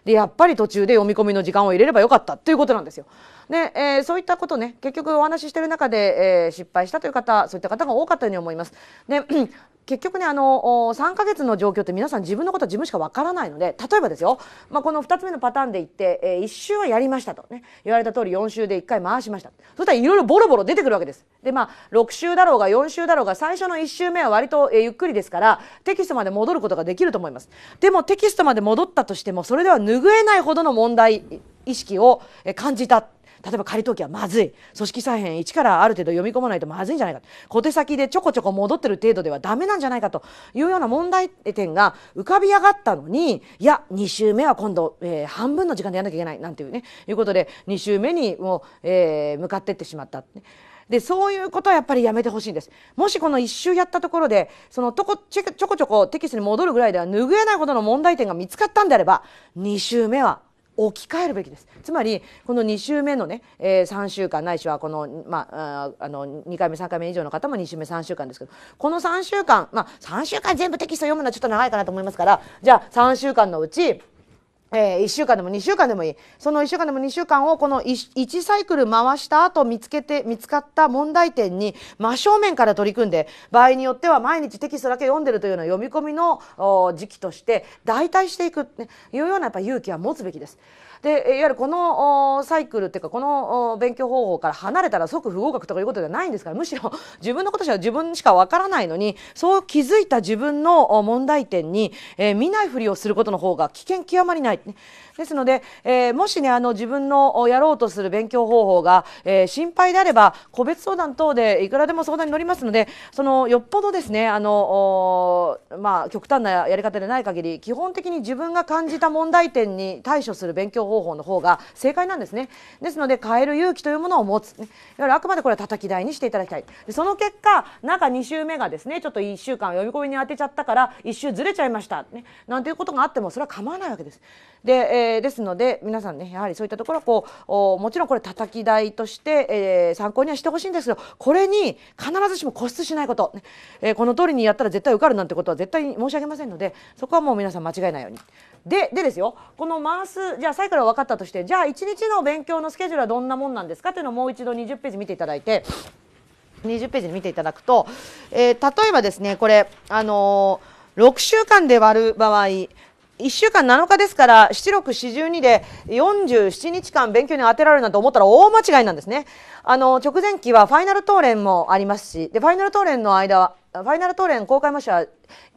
でやっぱり途中で読み込みの時間を入れればよかったということなんですよ。ねえー、そういったことね結局お話ししてる中で、えー、失敗したという方そういった方が多かったように思います。で [CLEARS THROAT] 結局ねあの3ヶ月の状況って皆さん自分のことは自分しかわからないので例えばですよ、まあ、この2つ目のパターンで言って、えー、1週はやりましたとね言われた通り4週で1回回しましたそしたらいろいろボロボロ出てくるわけですでまあ6週だろうが4週だろうが最初の1週目は割と、えー、ゆっくりですからテキストまで戻ることができると思いますでもテキストまで戻ったとしてもそれでは拭えないほどの問題意識を感じた例えば仮登記はまずい組織再編一からある程度読み込まないとまずいんじゃないか小手先でちょこちょこ戻ってる程度ではダメなんじゃないかというような問題点が浮かび上がったのにいや2週目は今度、えー、半分の時間でやらなきゃいけないなんていうねいうことで2週目にもう、えー、向かってってしまった。でそういうことはやっぱりやめてほしいんですもしこの一周やったところでそのとこちょこちょこテキストに戻るぐらいでは拭えないほどの問題点が見つかったんであれば二週目は置き換えるべきですつまりこの2週目のね、えー、3週間ないしはこの,、まあ、あの2回目3回目以上の方も2週目3週間ですけどこの3週間まあ3週間全部テキスト読むのはちょっと長いかなと思いますからじゃあ3週間のうちえー、1週間でも2週間でもいいその1週間でも2週間をこの 1, 1サイクル回した後見つけて見つかった問題点に真正面から取り組んで場合によっては毎日テキストだけ読んでるというような読み込みの時期として代替していくというようなやっぱ勇気は持つべきです。でいわゆるこのサイクルっていうかこの勉強方法から離れたら即不合格とかいうことじゃないんですからむしろ [LAUGHS] 自分のことしか自分しかわからないのにそう気づいた自分の問題点に、えー、見ないふりをすることの方が危険極まりない。ですので、えー、もしねあの自分のやろうとする勉強方法が、えー、心配であれば個別相談等でいくらでも相談に乗りますのでそのよっぽどですねあのまあ極端なやり方でない限り基本的に自分が感じた問題点に対処する勉強方法の方が正解なんですね。ですので変える勇気というものを持つ、ね、いわゆるあくまでこれは叩き台にしていただきたい。でその結果中2週目がですねちょっと1週間読み込みに当てちゃったから1週ずれちゃいました、ね、なんていうことがあってもそれは構わないわけです。で、えー、ですので皆さんねやはりそういったところこうもちろんこれ叩き台として、えー、参考にはしてほしいんですけどこれに必ずしも固執しないこと、ねえー、この通りにやったら絶対受かるなんてことは絶対に申し上げませんのでそこはもう皆さん間違いないように。ででですよこの回すじゃあサイクルは分かったとしてじゃあ1日の勉強のスケジュールはどんなもんなんですかというのをもう一度20ページ見ていただいて。20ページに見ていただくと、えー、例えばですねこれ、あのー、6週間で割る場合1週間7日ですから7642で47日間勉強に当てられるなんて思ったら大間違いなんですね。あの直前期はファイナル答練もありますしでファイナル答練の間はファイナル答練公開模試は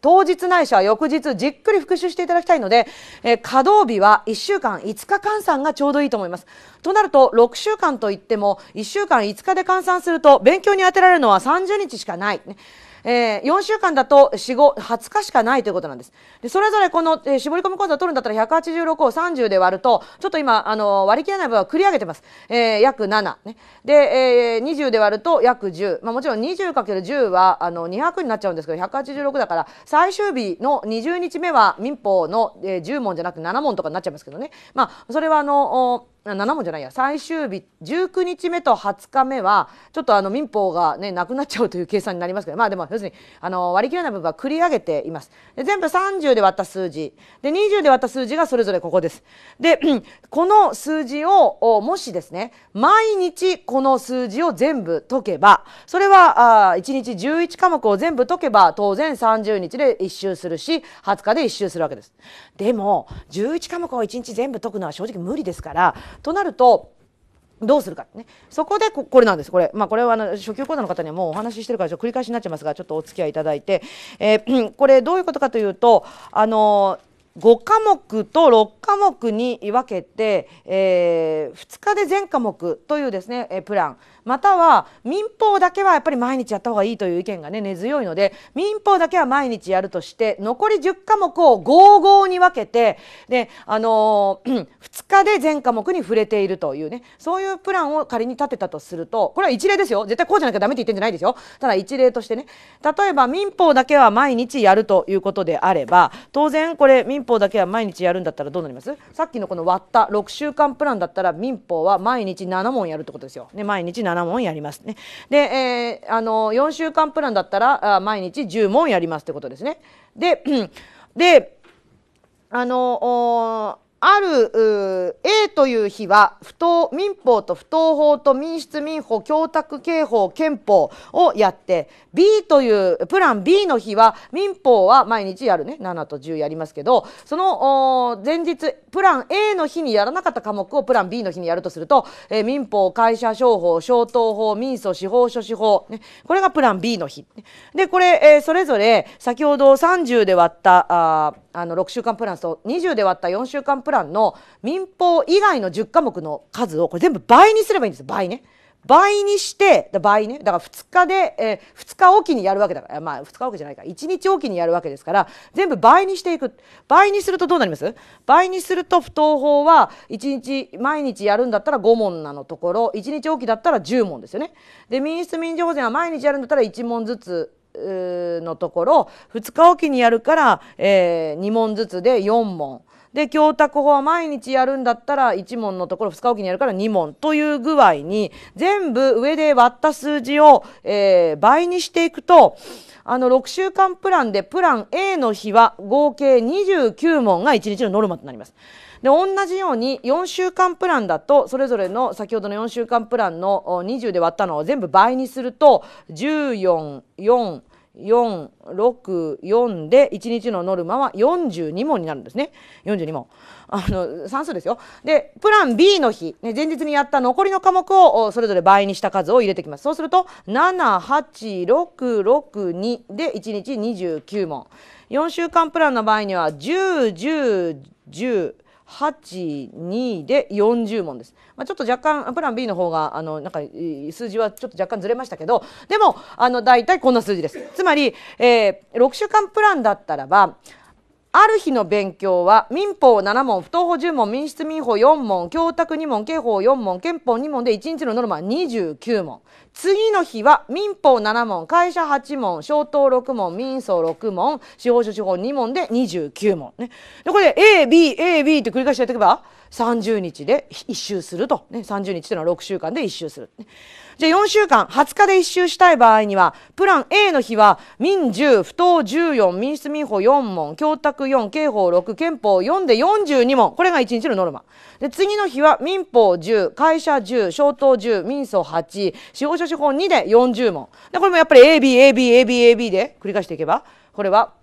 当日ないしは翌日じっくり復習していただきたいので、え稼働日は1週間5日換算がちょうどいいと思います。となると6週間といっても1週間5日で換算すると勉強に充てられるのは30日しかない。ねえー、4週間だと4、5、20日しかないということなんです。で、それぞれこの、えー、絞り込み講座を取るんだったら186を30で割ると、ちょっと今、あの、割り切れない分は繰り上げてます。えー、約7。ね。で、えー、20で割ると約10。まあもちろん 20×10 は、あの、200になっちゃうんですけど、186だから、最終日の20日目は民法の、えー、10問じゃなくて7問とかになっちゃいますけどね。まあ、それはあの、7問じゃないや最終日19日目と20日目はちょっとあの民法が、ね、なくなっちゃうという計算になりますけどまあでも要するにあの割り切れない部分は繰り上げていますで全部30で割った数字で20で割った数字がそれぞれここですで [CLEARS THROAT] この数字をもしですね毎日この数字を全部解けばそれはあ1日11科目を全部解けば当然30日で1周するし20日で1周するわけですでも11科目を1日全部解くのは正直無理ですからとなるとどうするかねそこでここれなんですこれ,、まあ、これはあの初級講座の方にはもうお話ししてるから繰り返しになっちゃいますがちょっとお付き合いいただいて、えー、[CLEARS THROAT] これどういうことかというとあの5科目と6科目に分けて、えー、2日で全科目というですねえプランまたは民法だけはやっぱり毎日やった方がいいという意見がね根強いので民法だけは毎日やるとして残り10科目を5合に分けてで、あのー、2 [CLEARS THROAT] 日で全科目に触れているというねそういうプランを仮に立てたとするとこれは一例ですよ絶対こうじゃなきゃダメって言ってんじゃないですよただ一例としてね例えば民法だけは毎日やるということであれば当然これ民法だけは毎日やるんだったらどうなりますさっきのこの割った6週間プランだったら民法は毎日7問やるってことですよ。ね、毎日7 7問やりますね。で、えー、あの4週間プランだったら毎日10問やりますってことですね。で [CLEARS THROAT] であのある A という日は不当民法と不当法と民出民法供託刑法憲法をやって B というプラン B の日は民法は毎日やるね7と10やりますけどその前日プラン A の日にやらなかった科目をプラン B の日にやるとすると、えー、民法会社商法消灯法民訴司法書士法、ね、これがプラン B の日。でこれ、えー、それぞれ先ほど30で割ったああの6週間プランと20で割った4週間プラン欄の民法以外の10科目の数をこれ全部倍にすればいいんです倍ね。倍にして倍ねだから2日で、えー、2日おきにやるわけだからまあ2日おきじゃないか1日おきにやるわけですから全部倍にしていく倍にするとどうなります倍にすると不登法は1日毎日やるんだったら5問なのところ1日おきだったら10問ですよね。で民出民情保全は毎日やるんだったら1問ずつのところ2日おきにやるから、えー、2問ずつで4問。で教託法は毎日やるんだったら1問のところ2日おきにやるから2問という具合に全部上で割った数字を、えー、倍にしていくとあの6週間プランでプラン A の日は合計29問が1日のノルマとなります。で同じように4週間プランだとそれぞれの先ほどの4週間プランの20で割ったのを全部倍にすると14、4、464で1日のノルマは42問になるんですね42問あの算数ですよでプラン B の日、ね、前日にやった残りの科目をそれぞれ倍にした数を入れてきますそうすると78662で1日29問4週間プランの場合には101010 82で40問です、まあ、ちょっと若干プラン B の方があのなんか数字はちょっと若干ずれましたけどでもあの大体こんな数字ですつまり、えー、6週間プランだったらばある日の勉強は民法7問、不当法10問、民出民法4問、教託2問、刑法4問、憲法2問で1日のノルマ29問。次の日は民法7問、会社8問、消等6問、民訴6問、司法書司法2問で29問。ね、でこれで A、B、A、B って繰り返してやっていけば30日で1周すると。ね、30日というのは6週間で1周する。ねじゃあ4週間、20日で1周したい場合には、プラン A の日は、民10、不当14、民出民法4問、教託4、刑法6、憲法4で42問。これが1日のノルマ。で、次の日は、民法10、会社10、消灯10、民訴8、司法書士法2で40問。で、これもやっぱり AB、AB、AB、AB で繰り返していけば、これは、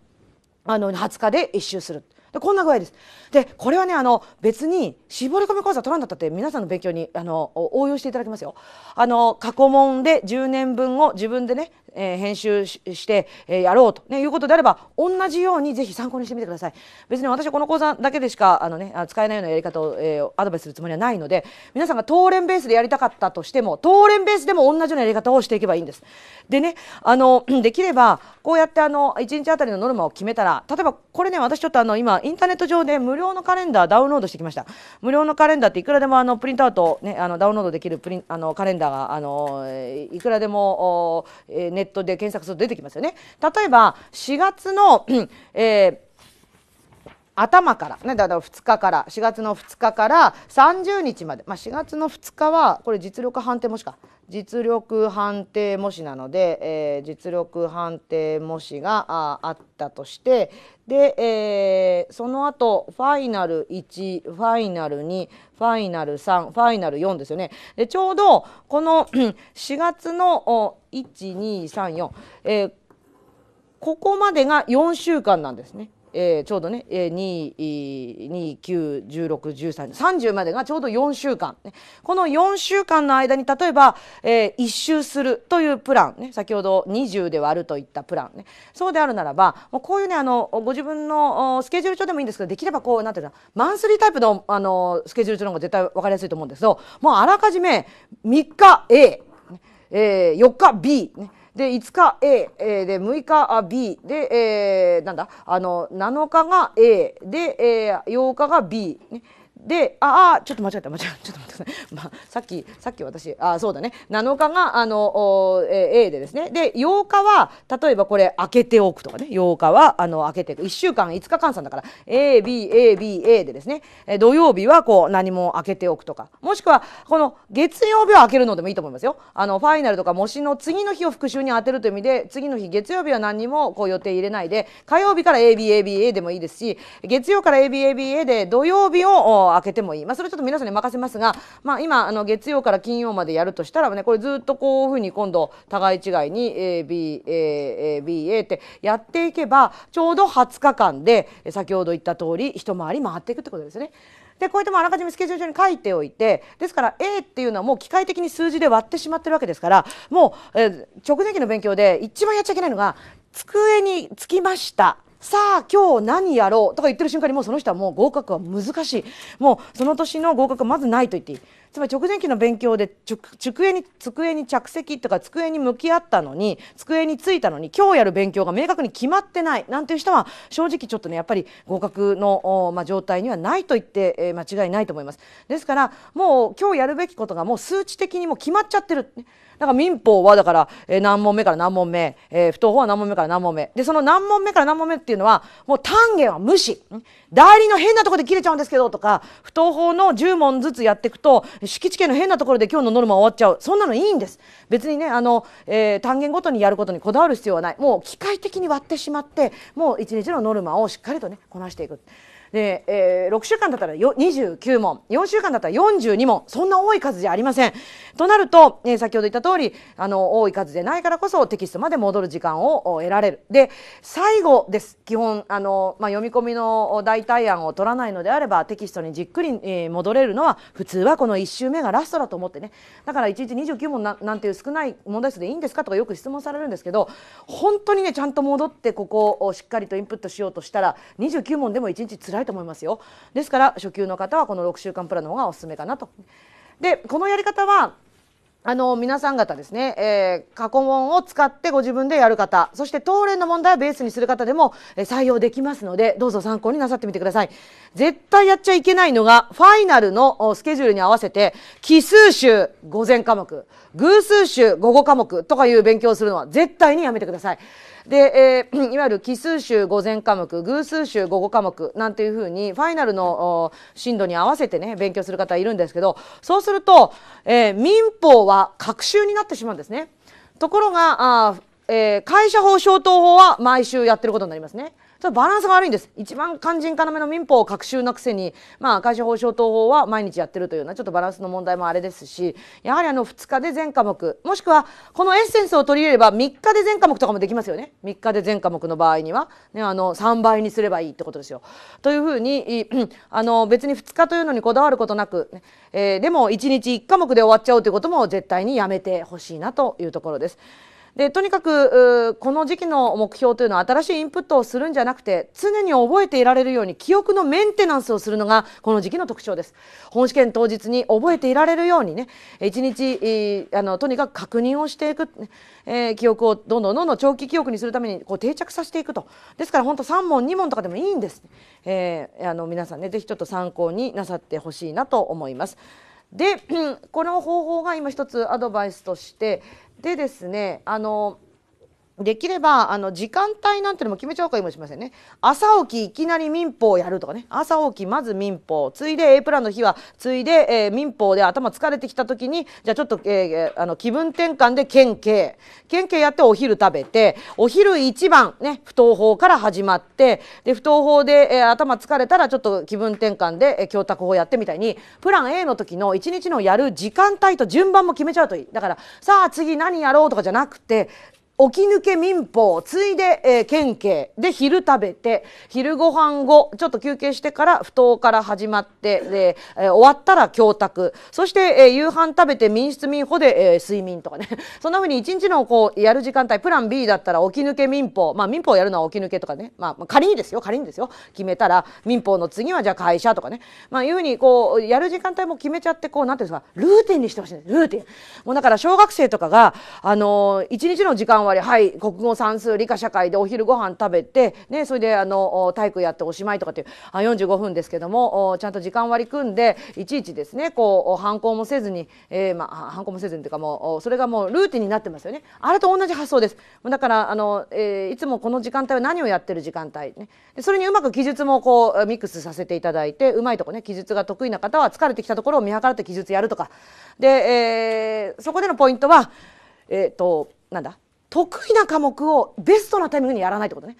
あの、20日で1周する。でこんな具合です。でこれはねあの別に絞り込み講座取らんだったって皆さんの勉強にあの応用していただけますよ。あの過去問で10年分を自分でね、えー、編集して、えー、やろうと、ね、いうことであれば同じようにぜひ参考にしてみてください。別に私はこの講座だけでしかあの、ね、使えないようなやり方を、えー、アドバイスするつもりはないので皆さんが当連ベースでやりたかったとしても当連ベースでも同じようなやり方をしていけばいいんです。でねあの [CLEARS THROAT] できればこうやってあの1日あたりのノルマを決めたら例えばこれね私ちょっとあの今インターネット上で無料料のカレンダーダウンロードしてきました。無料のカレンダーっていくらでもあのプリントアウト、ね、あのダウンロードできるプリンあのカレンダーがあのいくらでも、えー、ネットで検索すると出てきますよね。例えば4月の、えー頭から、ね、だから2日から4月の2日から30日まで、まあ、4月の2日はこれ実力判定模試か実力判定模試なので、えー、実力判定模試がああったとしてで、えー、その後ファイナル1ファイナル2ファイナル3ファイナル4ですよねでちょうどこの4 [CLEARS THROAT] 月の1234、えー、ここまでが4週間なんですね。えー、ちょうどね、えー、29161330までがちょうど4週間、ね、この4週間の間に例えば、えー、1周するというプラン、ね、先ほど20で割るといったプラン、ね、そうであるならばもうこういうねあのご自分のスケジュール帳でもいいんですけどできればこうなんていうのマンスリータイプのあのスケジュール帳の方が絶対分かりやすいと思うんですけどもうあらかじめ3日 A、えー、4日 B、ねで5日 A、えー、で6日あ B で、えー、なんだあの7日が A で、えー、8日が B、ね、でああちょっと間違った間違ったちょっとさい、まあ、さっきさっき私あそうだね7日があの、え A でですねで8日は例えばこれ開けておくとかね8日はあの開けていく1週間5日換算だから ABABA でですね土曜日はこう何も開けておくとかもしくはこの月曜日は開けるのでもいいと思いますよ。あのファイナルとか模試の次の日を復習に当てるという意味で次の日月曜日は何にもこう予定入れないで火曜日から ABABA でもいいですし月曜から ABABA で土曜日を開けてもいい、まあ、それちょっと皆さんに任せますがまあ、今あの月曜から金曜までやるとしたらねこれずっとこういうふうに今度互い違いに ABABA ってやっていけばちょうど20日間で先ほど言った通り一回り回っていくってことですね。でこうやってもあらかじめスケジュール上に書いておいてですから A っていうのはもう機械的に数字で割ってしまってるわけですからもう、え直前期の勉強で一番やっちゃいけないのが机につきましたさあ今日何やろうとか言ってる瞬間にもうその人はもう合格は難しいもうその年の合格はまずないと言っていいつまり直前期の勉強で机に机に着席とか机に向き合ったのに机に着いたのに今日やる勉強が明確に決まってないなんていう人は正直ちょっとねやっぱり合格の、まあ、状態にはないと言って、えー、間違いないと思います。ですからもう今日やるべきことがもう数値的にも決まっちゃってる。だから民法はだから、えー、何問目から何問目、えー、不当法は何問目から何問目。で、その何問目から何問目っていうのは、もう単元は無視。代理の変なところで切れちゃうんですけどとか、不当法の10問ずつやっていくと、敷地権の変なところで今日のノルマ終わっちゃう。そんなのいいんです。別にね、あの、えー、単元ごとにやることにこだわる必要はない。もう機械的に割ってしまって、もう1日のノルマをしっかりとね、こなしていく。で、えー、6週間だったらよ29問4週間だったら42問そんな多い数じゃありません、となると、えー、先ほど言った通り、あの、多い数でないからこそテキストまで戻る時間を得られる。で、最後です。基本、あの、まあ、読み込みの代替案を取らないのであれば、テキストにじっくり、えー、戻れるのは、普通はこの1周目がラストだと思ってね。だから1日29問ななんていう少ない問題数でいいんですかとかよく質問されるんですけど、本当にね、ちゃんと戻ってここをしっかりとインプットしようとしたら、29問でも1日辛いと思いますよ。ですから、初級の方はこの6週間プランの方がおすすめかなと。で、このやり方は、あの皆さん方ですね、えー、過去問を使ってご自分でやる方そして当連の問題をベースにする方でも、えー、採用できますのでどうぞ参考になさってみてください絶対やっちゃいけないのがファイナルのスケジュールに合わせて奇数集午前科目偶数集午後科目とかいう勉強をするのは絶対にやめてくださいで、えー、[CLEARS THROAT] いわゆる奇数週午前科目偶数週午後科目なんていうふうにファイナルの進度に合わせてね勉強する方いるんですけどそうすると、えー、民法は隔週になってしまうんですね。ところがあ、えー、会社法消灯法は毎週やってることになりますね。ちょっとバランスが悪いんです一番肝心要の民法を学習なくせに、まあ、会社保奨等法は毎日やってるというようなちょっとバランスの問題もあれですしやはりあの2日で全科目もしくはこのエッセンスを取り入れれば3日で全科目とかもできますよね3日で全科目の場合には、ね、あの3倍にすればいいってことですよ。というふうにあの別に2日というのにこだわることなく、えー、でも1日1科目で終わっちゃうということも絶対にやめてほしいなというところです。でとにかくこの時期の目標というのは新しいインプットをするんじゃなくて常に覚えていられるように記憶のメンテナンスをするのがこの時期の特徴です。本試験当日に覚えていられるようにね一日、あのとにかく確認をしていく、えー、記憶をどんどんどんどん長期記憶にするためにこう定着させていくとですから本当3問2問とかでもいいんです、えー、あの皆さんね是非ちょっと参考になさってほしいなと思います。で [CLEARS THROAT] この方法が今一つアドバイスとして、でですねあのできればあの時間帯なんてのも決めちゃうかもしれませんね朝起きいきなり民法をやるとかね朝起きまず民法ついで A プランの日はついで、えー、民法で頭疲れてきた時にじゃあちょっと、えー、あの気分転換で県警県警やってお昼食べてお昼一番ね不登法から始まってで不登法で、えー、頭疲れたらちょっと気分転換で、えー、教託法やってみたいにプラン A の時の一日のやる時間帯と順番も決めちゃうといいだからさあ次何やろうとかじゃなくて起き抜け民法ついで、えー、県警で昼食べて昼ご飯後ちょっと休憩してから不当から始まってで、えー、終わったら教託そして、えー、夕飯食べて民室民法で、えー、睡眠とかね [LAUGHS] そんなふうに一日のこうやる時間帯プラン B だったら起き抜け民法まあ民法やるのは起き抜けとかね、まあ、仮にですよ仮にですよ決めたら民法の次はじゃあ会社とかね、まあ、いうふうにこうやる時間帯も決めちゃってこうなんていうんですかルーティンにしてほしいルーティン。もうだから小学生とかがあの一日の時間はわりはい国語算数理科社会でお昼ご飯食べて、ね、それであの体育やっておしまいとかっていうあ45分ですけどもちゃんと時間割り組んでいちいちですねこう反抗もせずに、えー、まあ、反抗もせずにというかもうそれがもうルーティンになってますよねあれと同じ発想ですだからあの、えー、いつもこの時間帯は何をやってる時間帯、ね、それにうまく記述もこうミックスさせていただいてうまいとこね記述が得意な方は疲れてきたところを見計らって記述やるとかで、えー、そこでのポイントはえっ、ー、となんだ得意な科目をベストなタイミングにやらないってことね。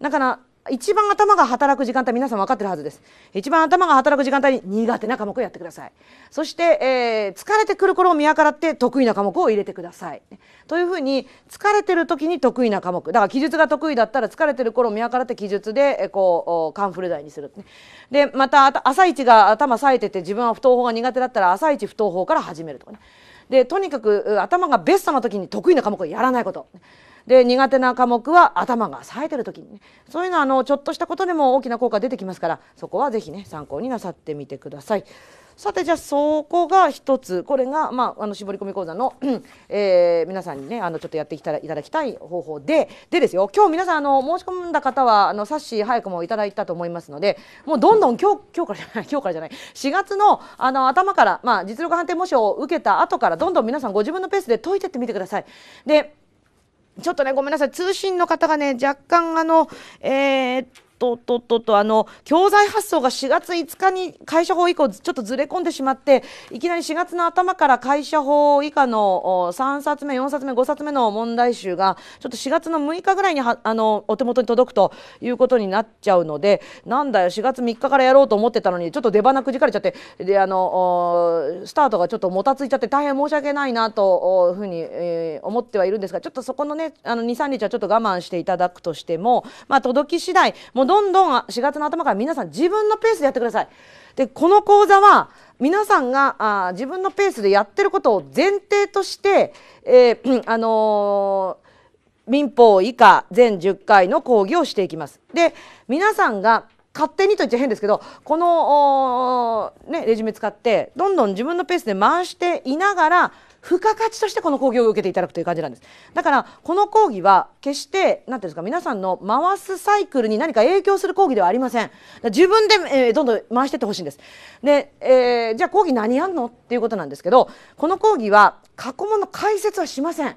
だから一番頭が働く時間帯皆さん分かってるはずです一番頭が働く時間帯に苦手な科目をやってくださいそして、えー、疲れてくる頃を見計らって得意な科目を入れてくださいというふうに疲れてる時に得意な科目だから記述が得意だったら疲れてる頃を見計らって記述で、えこうカンフル剤にする、でまた朝一が頭冴えてて自分は不登法が苦手だったら朝一不登法から始めるとかねでとにかく頭がベストな時に得意な科目をやらないこと。で苦手な科目は頭が冴えてる時に、ね、そういうのはあのちょっとしたことでも大きな効果出てきますからそこは是非ね参考になさってみてください。さてじゃあそこが一つこれが、まあ、あの絞り込み講座の、[CLEARS THROAT] えー、皆さんにねあのちょっとやってきたらいただきたい方法ででですよ今日皆さんあの申し込んだ方はあの冊子早くもいただいたと思いますのでもうどんどん今日今日からじゃない [LAUGHS] 今日からじゃない4月のあの頭から、まあ、実力判定模試を受けた後からどんどん皆さんご自分のペースで解いてってみてください。でちょっとねごめんなさい通信の方がね若干あのえー、っととととあの教材発送が4月5日に会社法以降ちょっとずれ込んでしまっていきなり4月の頭から会社法以下の3冊目4冊目5冊目の問題集がちょっと4月の6日ぐらいにあのお手元に届くということになっちゃうのでなんだよ4月3日からやろうと思ってたのにちょっと出花くじかれちゃってであのスタートがちょっともたついちゃって大変申し訳ないなというふうに、えー、思ってはいるんですがちょっとそこのねあの23日はちょっと我慢していただくとしても、まあ、届き次第問どんどん4月の頭から皆さん自分のペースでやってください。で、この講座は皆さんがあ自分のペースでやってることを前提として、えー、[CLEARS THROAT] あのー、民法以下全10回の講義をしていきます。で、皆さんが勝手にと言っちゃ変ですけどこの、ね、レジュメ使ってどんどん自分のペースで回していながら付加価値としてこの講義を受けていただくという感じなんですだからこの講義は決して何ていうんですか皆さんの回すサイクルに何か影響する講義ではありません自分で、えー、どんどん回してってほしいんですで、えー、じゃあ講義何やんのっていうことなんですけどこの講義は過去問の解説はしません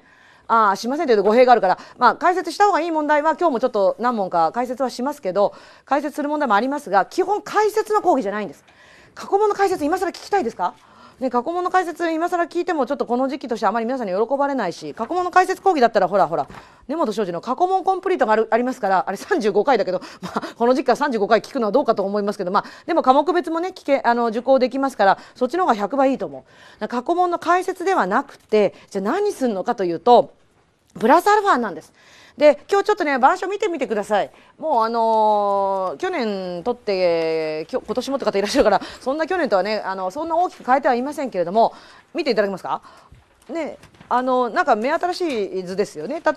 あしませんというと語弊があるから、まあ、解説した方がいい問題は今日もちょっと何問か解説はしますけど解説する問題もありますが基本解説の講義じゃないんです過去問の解説今更聞きたいですかね、過去問の解説今更聞いてもちょっとこの時期としてあまり皆さんに喜ばれないし過去問の解説講義だったらほらほら根本庄司の過去問コンプリートがあるありますからあれ35回だけど、[LAUGHS] まあ、この時期から35回聞くのはどうかと思いますけど、まあ、でも科目別もね聞けあの受講できますからそっちの方が100倍いいと思う。過去問の解説ではなくてじゃあ何するのかというとプラスアルファなんです。で今日ちょっとね板書見てみてくださいもうあのー、去年取って今年もって方いらっしゃるからそんな去年とはねあのそんな大きく変えてはいませんけれども見ていただけますかねあのなんか目新しい図ですよね例えば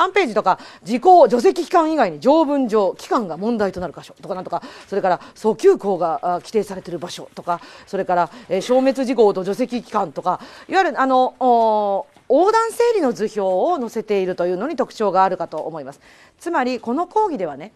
3ページとか時効除籍期間以外に条文上期間が問題となる箇所とかなんとかそれから訴求項が規定されている場所とかそれから、えー、消滅時効と除籍期間とかいわゆるあの横断整理の図表を載せているというのに特徴があるかと思います。つまりこの講義ではね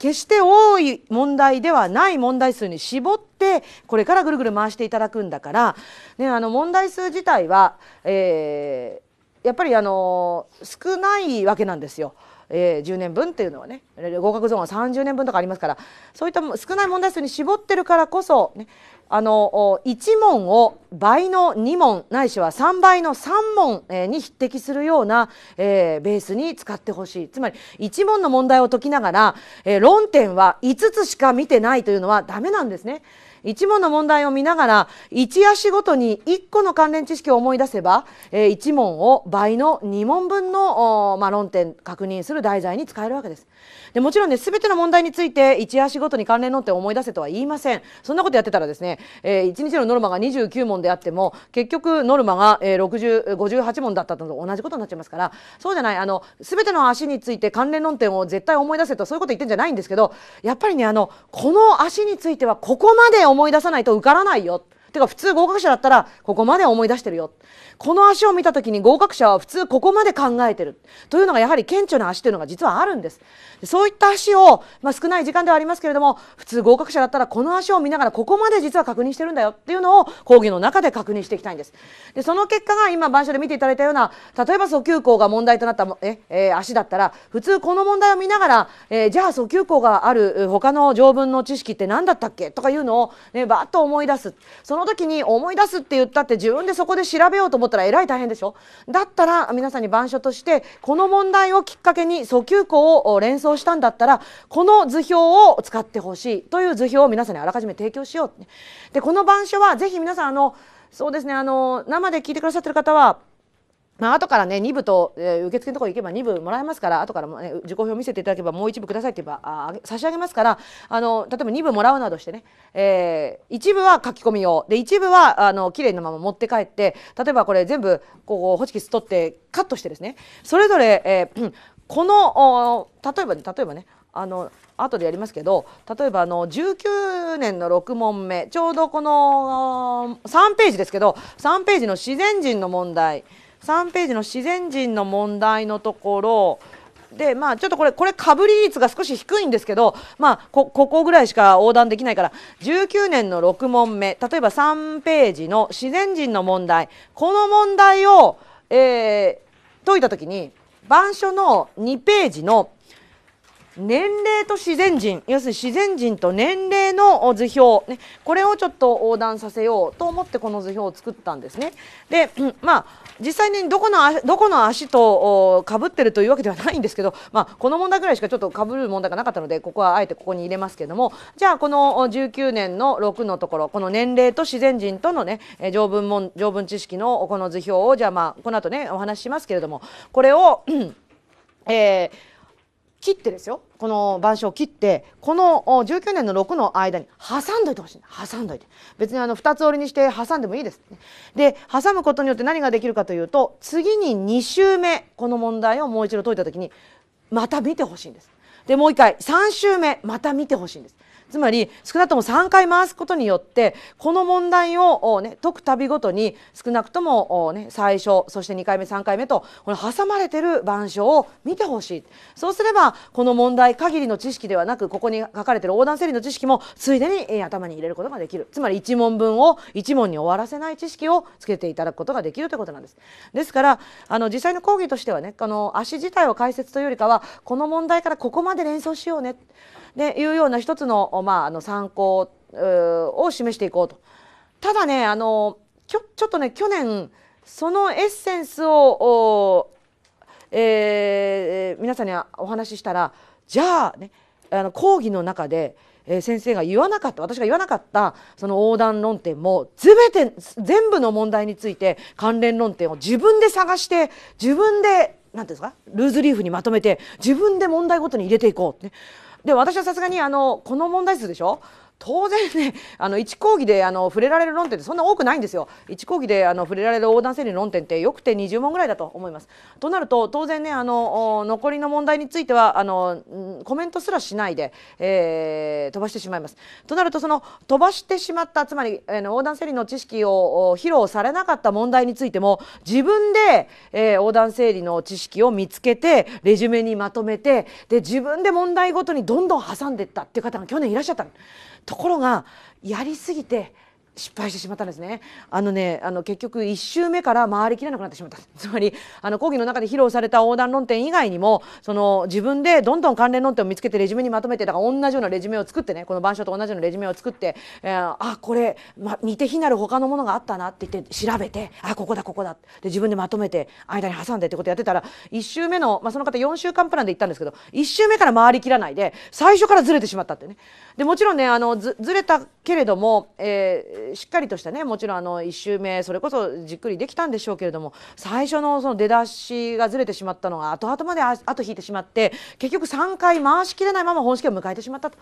決して多い問題ではない問題数に絞ってこれからぐるぐる回していただくんだから、ね、あの問題数自体は、えー、やっぱりあの少ないわけなんですよ。えー、10年分っていうのはね合格ゾーンは30年分とかありますからそういった少ない問題数に絞ってるからこそ、ね、あの1問を倍の2問ないしは3倍の3問、えに匹敵するような、えー、ベースに使ってほしいつまり1問の問題を解きながら、えー、論点は5つしか見てないというのはダメなんですね。1問の問題を見ながら一足ごとに1個の関連知識を思い出せば、えー、1問を倍の2問分の、まあ、論点確認する題材に使えるわけです。でもちろんねべての問題について一足ごとに関連論点を思い出せとは言いませんそんなことやってたらですね、えー、1日のノルマが29問であっても結局ノルマが、えー、58問だったのと同じことになっちゃいますからそうじゃないあのべての足について関連論点を絶対思い出せとそういうこと言ってんじゃないんですけどやっぱりねあのこの足についてはここまで思い出さないと受からないよ。てか普通合格者だったらここまで思い出してるよこの足を見た時に合格者は普通ここまで考えてるというのがやはり顕著な足というのが実はあるんですそういった足を、まあ、少ない時間ではありますけれども普通合格者だったらこの足を見ながらここまで実は確認してるんだよっていうのを講義の中で確認していきたいんですでその結果が今板書で見ていただいたような例えば訴求項が問題となったえ、えー、足だったら普通この問題を見ながら、えー、じゃあ訴求項がある他の条文の知識って何だったっけとかいうのをねバッと思い出すその時に思い出すって言ったって自分でそこで調べようと思ってったらえらい大変でしょだったら皆さんに板書としてこの問題をきっかけに訴求項を連想したんだったらこの図表を使ってほしいという図表を皆さんにあらかじめ提供しようでこの板書はぜひ皆さんあのそうですねあの生で聞いてくださってる方はまあ後からね2部と、えー、受付のところ行けば2部もらえますから後からも、ね、受講表見せていただけばもう1部くださいって言えばあ差し上げますからあの例えば2部もらうなどしてね、えー、部は書き込み用で一部はあの綺麗なまま持って帰って例えばこれ全部こうホチキス取ってカットしてですねそれぞれ、えー、[CLEARS THROAT] この例えば例えばねあの後でやりますけど例えばあの19年の6問目ちょうどこの3ページですけど3ページの自然人の問題3ページの自然人の問題のところでまあちょっとこれこれかぶり率が少し低いんですけどまあここぐらいしか横断できないから19年の6問目例えば3ページの自然人の問題この問題を、えー、解いた時に板書の2ページの「年齢と自然人要するに自然人と年齢の図表、ね、これをちょっと横断させようと思ってこの図表を作ったんですね。で、まあ実際にどこのどこの足とかぶってるというわけではないんですけど、まあ、この問題ぐらいしかちょっとかぶる問題がなかったのでここはあえてここに入れますけどもじゃあこの19年の6のところこの年齢と自然人とのね条文も条文知識のこの図表をじゃあまあこの後ねお話ししますけれどもこれを、えー切ってですよこの板書を切ってこの19年の6の間に挟んどいてほしい挟んどいて別にあの2つ折りにして挟んでもいいです、ね、で挟むことによって何ができるかというと次に2週目この問題をもう一度解いた時にまた見てほしいんですでもう一回3週目また見てほしいんですつまり少なくとも3回回すことによってこの問題を、ね、解くたびごとに少なくとも、ね、最初そして2回目3回目とこの挟まれてる板書を見てほしいそうすればこの問題限りの知識ではなくここに書かれてる横断整理の知識もついでに、え頭に入れることができるつまり1問分を1問に終わらせない知識をつけていただくことができるということなんです。ですからあの実際の講義としてはねこの足自体を解説というよりかはこの問題からここまで連想しようねでいうような一つの,、まあ、あの参考を示していこうと。ただねあのちょちょっとね去年そのエッセンスを、えー、皆さんにお話ししたらじゃあねあの講義の中で、えー、先生が言わなかった私が言わなかったその横断論点も全て全部の問題について関連論点を自分で探して自分で何ていうんですかルーズリーフにまとめて自分で問題ごとに入れていこうって、ね。で私はさすがにあのこの問題数でしょ当然ね [LAUGHS] あの1講義であの触れられる論点ってそんな多くないんですよ一講義であの触れられる横断整理論点ってよくて20問ぐらいだと思いますとなると当然ねあの残りの問題についてはあのコメントすらしないで、えー、飛ばしてしまいますとなるとその飛ばしてしまったつまり、横断整理の知識を披露されなかった問題についても自分で、えー、横断整理の知識を見つけてレジュメにまとめてで自分で問題ごとにどんどん挟んでったっていう方が去年いらっしゃったところがやりすぎて失敗してしまったんですねあのねあの結局1周目から回りきれなくなってしまった [LAUGHS] つまりあの講義の中で披露された横断論点以外にもその自分でどんどん関連論点を見つけてレジュメにまとめてだから同じようなレジュメを作ってねこの板書と同じようなレジュメを作って、えー、あこれ、ま、似て非なる他のものがあったなって言って調べてあここだここだで自分でまとめて間に挟んでってことやってたら1周目の、まあ、その方4週間プランで行ったんですけど1周目から回りきらないで最初からずれてしまったってね。でもちろんねあのずれたけれども、えーしっかりとしたねもちろんあの1周目それこそじっくりできたんでしょうけれども最初のその出だしがずれてしまったのが後々まで後引いてしまって結局3回回しきれないまま本試験を迎えてしまったと。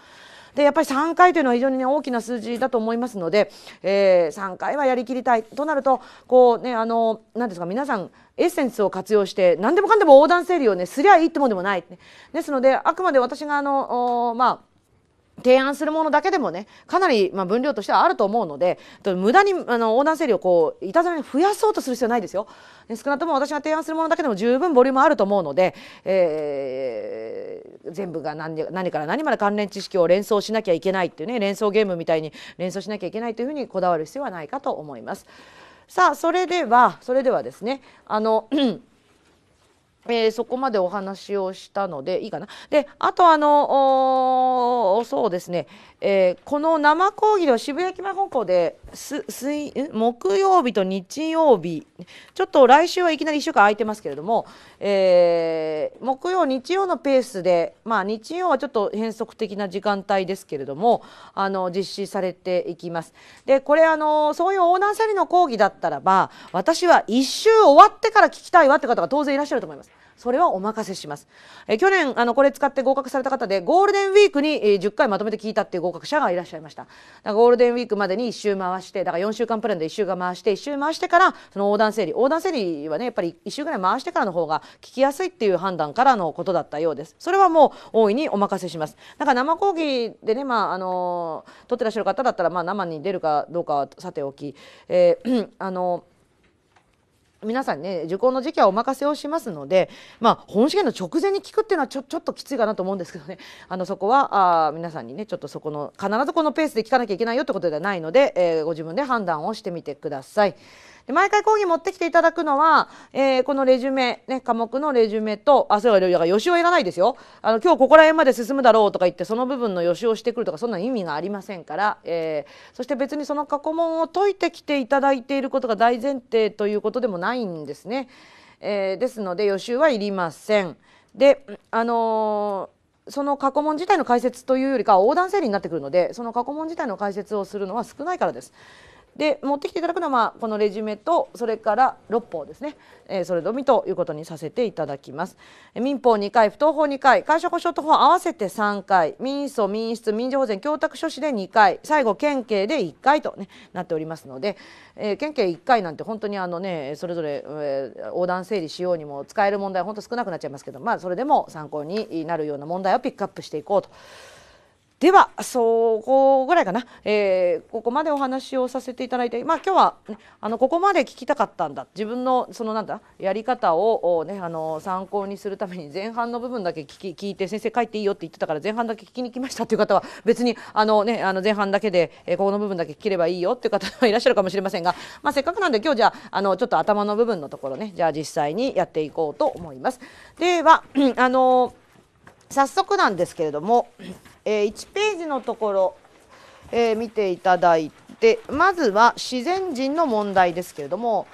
でやっぱり3回というのは非常に、ね、大きな数字だと思いますので、えー、3回はやりきりたいとなるとこう、ね、あのですか皆さんエッセンスを活用して何でもかんでも横断整理を、ね、すりゃいいってもんでもない、ね、ですのであくまで私があの、まあ提案するものだけでもねかなりまあ分量としてはあると思うので無駄にあの横断整理をこういたずらに増やそうとする必要ないですよ。少なくとも私が提案するものだけでも十分ボリュームあると思うので、えー、全部が何何から何まで関連知識を連想しなきゃいけないっていうね連想ゲームみたいに連想しなきゃいけないというふうにこだわる必要はないかと思います。さあそれではそれではですねあのえー、そこまでお話をしたのでいいかな。であとあのそうですね、えー、この生講義の渋谷駅前本校で水木曜日と日曜日ちょっと来週はいきなり1週間空いてますけれども、えー、木曜日曜のペースで、まあ、日曜はちょっと変則的な時間帯ですけれどもあの実施されていきます。でこれあのそういう横断車両の講義だったらば私は1周終わってから聞きたいわって方が当然いらっしゃると思います。それはお任せします。え去年あのこれ使って合格された方でゴールデンウィークに10回まとめて聞いたっていう合格者がいらっしゃいました。ゴールデンウィークまでに1周回してだから4週間プランで1週間回して1周回してからその横断整理横断整理はねやっぱり1週ぐらい回してからの方が聞きやすいっていう判断からのことだったようです。それはもう大いにお任せします。だから生講義でねまああの撮ってらっしゃる方だったらまあ生に出るかどうかはさておき、えー、[CLEARS THROAT] あの。皆さんね受講の時期はお任せをしますので、まあ、本試験の直前に聞くっていうのはちょちょっときついかなと思うんですけどね [LAUGHS] あのそこはあ皆さんにねちょっとそこの必ずこのペースで聞かなきゃいけないよってことではないので、えー、ご自分で判断をしてみてください。で毎回講義持ってきていただくのは、えー、このレジュメ、ね、科目のレジュメと、あ、そうだから予習はいらないですよ。あの、今日ここら辺まで進むだろうとか言って、その部分の予習をしてくるとか、そんな意味がありませんから、えー、そして別にその過去問を解いてきていただいていることが大前提ということでもないんですね。えー、ですので、予習はいりません。で、あのその過去問自体の解説というよりか横断整理になってくるのでその過去問自体の解説をするのは少ないからです。で持ってきていただくのは、このレジュメとそれから六法ですね、えー、それのみということにさせていただきます。民法2回、不当法2回、会社保障等法合わせて3回、民訴、民室、民事保全、供託書士で2回、最後県警で1回と、ね、なっておりますので、えー、県警1回なんて本当にあのねそれぞれ、えー、横断整理しようにも使える問題は本当少なくなっちゃいますけど、まあそれでも参考になるような問題をピックアップしていこうと。ではそこぐらいかな、えー、ここまでお話をさせていただいてまあ今日は、ね、あのここまで聞きたかったんだ自分のそのなんだやり方をねあの参考にするために前半の部分だけ聞き聞いて先生書いていいよって言ってたから前半だけ聞きに来ましたという方は別にあのねあの前半だけで、えー、ここの部分だけ聞ければいいよっていう方はいらっしゃるかもしれませんが、まあ、せっかくなんで今日じゃああのちょっと頭の部分のところねじゃあ実際にやっていこうと思います。では [CLEARS THROAT] あの早速なんですけれどもえー、1ページのところ、えー、見ていただいてまずは自然人の問題ですけれども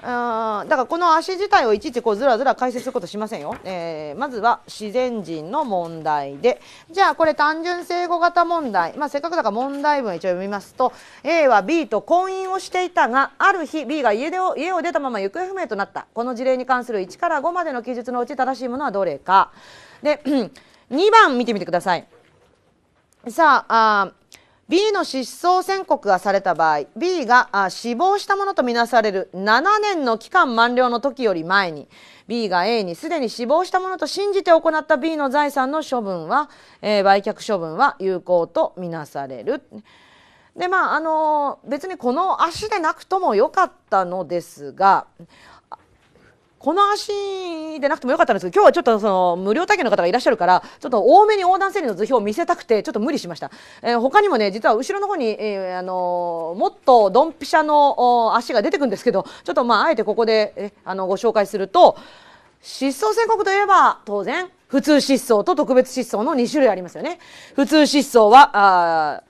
だからこの足自体をいちいちこうずらずら解説することしませんよ、えー、まずは自然人の問題でじゃあこれ単純整合型問題、まあ、せっかくだから問題文一応読みますと A は B と婚姻をしていたがある日 B が家で家を出たまま行方不明となったこの事例に関する1から5までの記述のうち正しいものはどれかで2番見てみてください。さああ B の失踪宣告がされた場合 B があ死亡したものとみなされる7年の期間満了の時より前に B が A にすでに死亡したものと信じて行った B の財産の処分は、えー、売却処分は有効とみなされる。でまああの別にこの足でなくともよかったのですがこの足でなくてもよかったんですけど、今日はちょっとその無料体験の方がいらっしゃるから、ちょっと多めに横断線理の図表を見せたくて、ちょっと無理しました。えー、他にもね、実は後ろの方に、えー、あのー、もっとドンピシャの足が出てくるんですけど、ちょっとまあ、あえてここで、えあの、ご紹介すると、失踪宣告といえば、当然、普通失踪と特別失踪の2種類ありますよね。普通失踪は、あ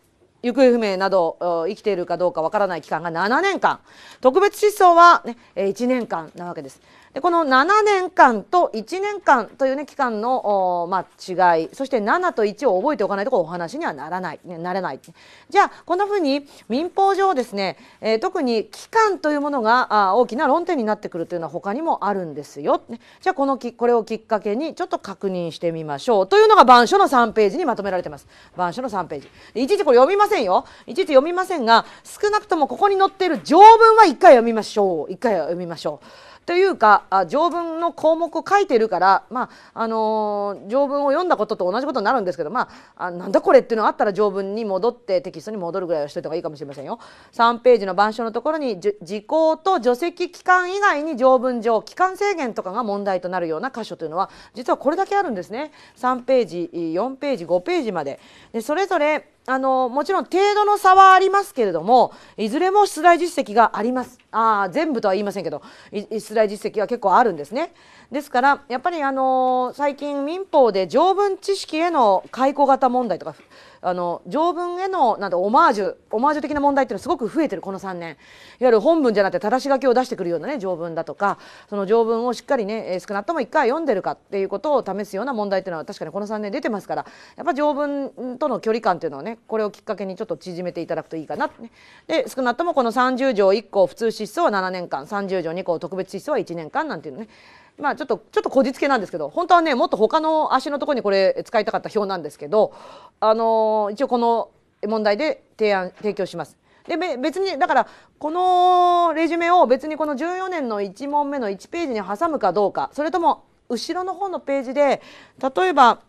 行方不明など生きているかどうかわからない期間が7年間特別失踪は、ね、1年間なわけですでこの7年間と1年間というね期間の、まあ、違いそして7と1を覚えておかないとお話にはならない、ね、なれないじゃあこんなふうに民法上ですね、えー、特に期間というものがあ大きな論点になってくるというのは他にもあるんですよ、ね、じゃあこのきこれをきっかけにちょっと確認してみましょうというのが番書の3ページにまとめられてます板書の3ページいちいちこれ読みませんよいちいち読みませんが少なくともここに載っている条文は1回読みましょう1回読みましょう。というかあ条文の項目を書いてるから、まああのー、条文を読んだことと同じことになるんですけど、まあ、あなんだこれっていうのがあったら条文に戻ってテキストに戻るぐらいはしといた方がいいかもしれませんよ。3ページの板書のところに時効と除籍期間以外に条文上期間制限とかが問題となるような箇所というのは実はこれだけあるんですね。3ページ4ページ5ページまででそれぞれあのもちろん程度の差はありますけれどもいずれも出題実績がありますあ全部とは言いませんけど出題実績は結構あるんですねですからやっぱりあの最近民法で条文知識への解雇型問題とかあの条文へのなんオマージュオマージュ的な問題っていうのはすごく増えてるこの3年いわゆる本文じゃなくて正し書きを出してくるようなね条文だとかその条文をしっかりね少なくとも1回読んでるかっていうことを試すような問題っていうのは確かにこの3年出てますからやっぱ条文との距離感っていうのはねこれをきっかけにちょっと縮めていただくといいかな、ね、で少なくともこの30条1項普通失踪は7年間30条2項特別失踪は1年間なんていうのねまあ、ちょっとちょっとこじつけなんですけど本当はねもっと他の足のとこにこれ使いたかった表なんですけど、あの一応この問題で提案提供します。で別にだからこのレジュメを別にこの14年の1問目の1ページに挟むかどうかそれとも後ろの方のページで例えば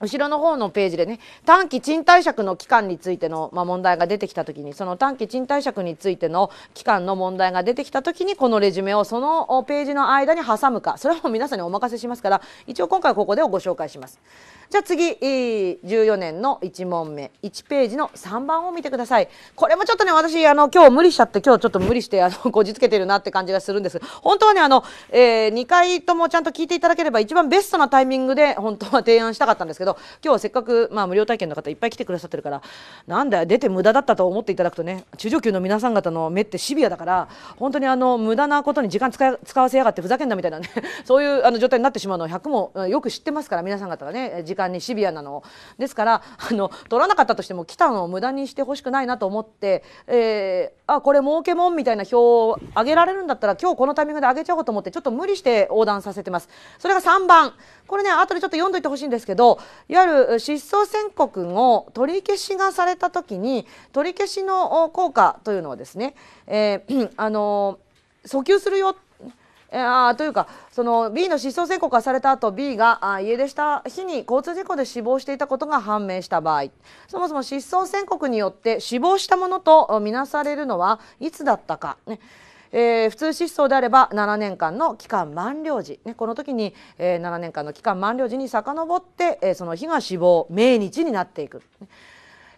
後ろの方のページでね短期賃貸借の期間についての、まあ、問題が出てきた時にその短期賃貸借についての期間の問題が出てきた時にこのレジュメをそのページの間に挟むかそれはもう皆さんにお任せしますから一応今回ここでご紹介します。じゃあ次14年の1問目1ページの3番を見てくださいこれもちょっとね私あの今日無理しちゃって今日ちょっと無理してあのこ [LAUGHS] じつけてるなって感じがするんです本当はねあの、えー、2回ともちゃんと聞いていただければ一番ベストなタイミングで本当は提案したかったんですけど今日はせっかく、まあ、無料体験の方いっぱい来てくださってるからなんだ出て無駄だったと思っていただくとね中上級の皆さん方の目ってシビアだから本当にあの無駄なことに時間使使わせやがってふざけんなみたいなね [LAUGHS] そういうあの状態になってしまうのを100もよく知ってますから皆さん方がね時時間にシビアなのですからあの取らなかったとしても来たのを無駄にしてほしくないなと思って、えー、あこれ儲けもんみたいな表を上げられるんだったら今日このタイミングで上げちゃおうと思ってちょっと無理して横断させてます。それが3番これね後でちょっと読んどいてほしいんですけどいわゆる失踪宣告を取り消しがされた時に取り消しの効果というのはですね、えー、[CLEARS THROAT] あの訴求するよっえー、あというかその B の失踪宣告がされた後 B があ家出した日に交通事故で死亡していたことが判明した場合そもそも失踪宣告によって死亡したものとみなされるのはいつだったか、ねえー、普通失踪であれば7年間の期間満了時、ね、この時に、えー、7年間の期間満了時に遡って、えー、その日が死亡命日になっていく。ね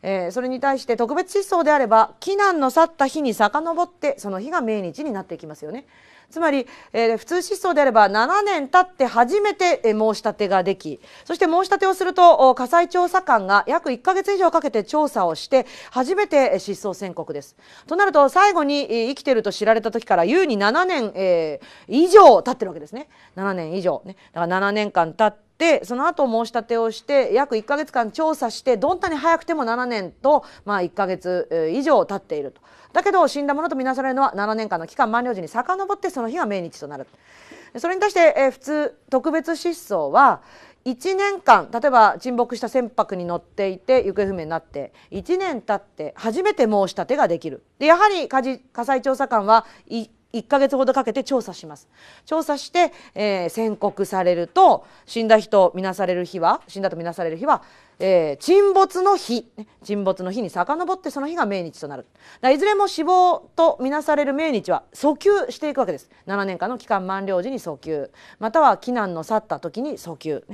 えー、それに対して特別失踪であれば避難の去った日に遡ってその日が命日になっていきますよね。つまり、えー、普通失踪であれば7年経って初めて、え申し立てができそして申し立てをすると火災調査官が約1か月以上かけて調査をして初めて失踪宣告です。となると最後に、生きていると知られた時から優に7年、えー、以上経ってるわけですね。7年以上、ね、だから7年間経ってでその後申し立てをして約1か月間調査してどんなに早くても7年と、まあ、1か月以上経っていると。だけど死んだものとみなされるのは7年間の期間満了時に遡ってその日が命日となる。それに対して、え普通特別失踪は1年間例えば沈没した船舶に乗っていて行方不明になって1年経って初めて申し立てができるでやはり火事火災調査官は1ヶ月ほどかけて調査します調査して、えー、宣告されると死んだ人みなされる日は死んだとみなされる日はえー、沈没の日沈没の日に遡ってその日が命日となるいずれも死亡とみなされる命日は訴求していくわけです7年間の期間満了時に訴求または避難の去った時に訴求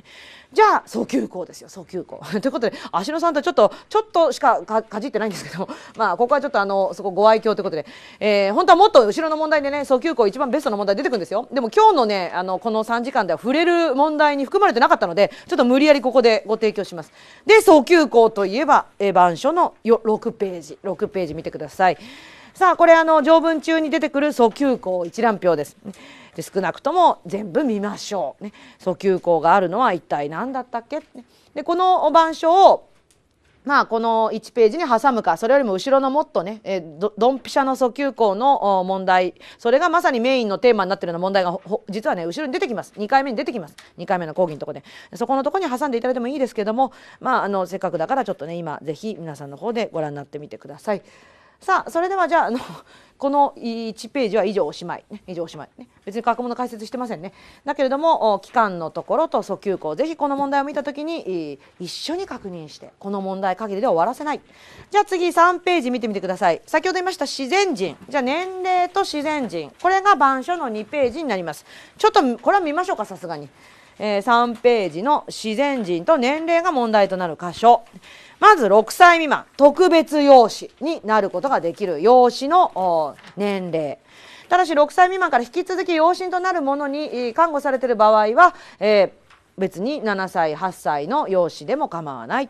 じゃあ訴求校ですよ訴求校 [LAUGHS] ということで芦野さんとちょっとちょっとしかかじってないんですけど [LAUGHS] まあここはちょっとあのそこご愛嬌ということで、えー、本当はもっと後ろの問題でね訴求校一番ベストの問題出てくるんですよでも今日のねあのこの3時間では触れる問題に含まれてなかったのでちょっと無理やりここでご提供しますで早急項といえば板書の6ページ6ページ見てください。さあこれあの条文中に出てくる早急項一覧表です。で少なくとも全部見ましょう。ね、早急項があるのは一体何だったっけでこの板書をまあ、この1ページに挟むかそれよりも後ろのもっとね、えー、ドンピシャの訴求項の問題それがまさにメインのテーマになってるような問題が実はね後ろに出てきます2回目に出てきます2回目の講義のとこでそこのとこに挟んでいただいてもいいですけども、まあ、あのせっかくだからちょっとね今ぜひ皆さんの方でご覧になってみてください。さあそれではじゃああの [LAUGHS] この1ページは以上おしまい、ね、以上おしまい、ね、別に過去問の解説してませんねだけれども期間のところと訴求項ぜひこの問題を見た時に一緒に確認してこの問題限りで終わらせないじゃあ次3ページ見てみてください先ほど言いました自然人じゃあ年齢と自然人これが板書の2ページになりますちょっとこれは見ましょうかさすがに、えー、3ページの自然人と年齢が問題となる箇所まず6歳未満、特別養子になることができる養子の年齢。ただし6歳未満から引き続き養子となるものに看護されている場合は、えー、別に7歳8歳の養子でも構わない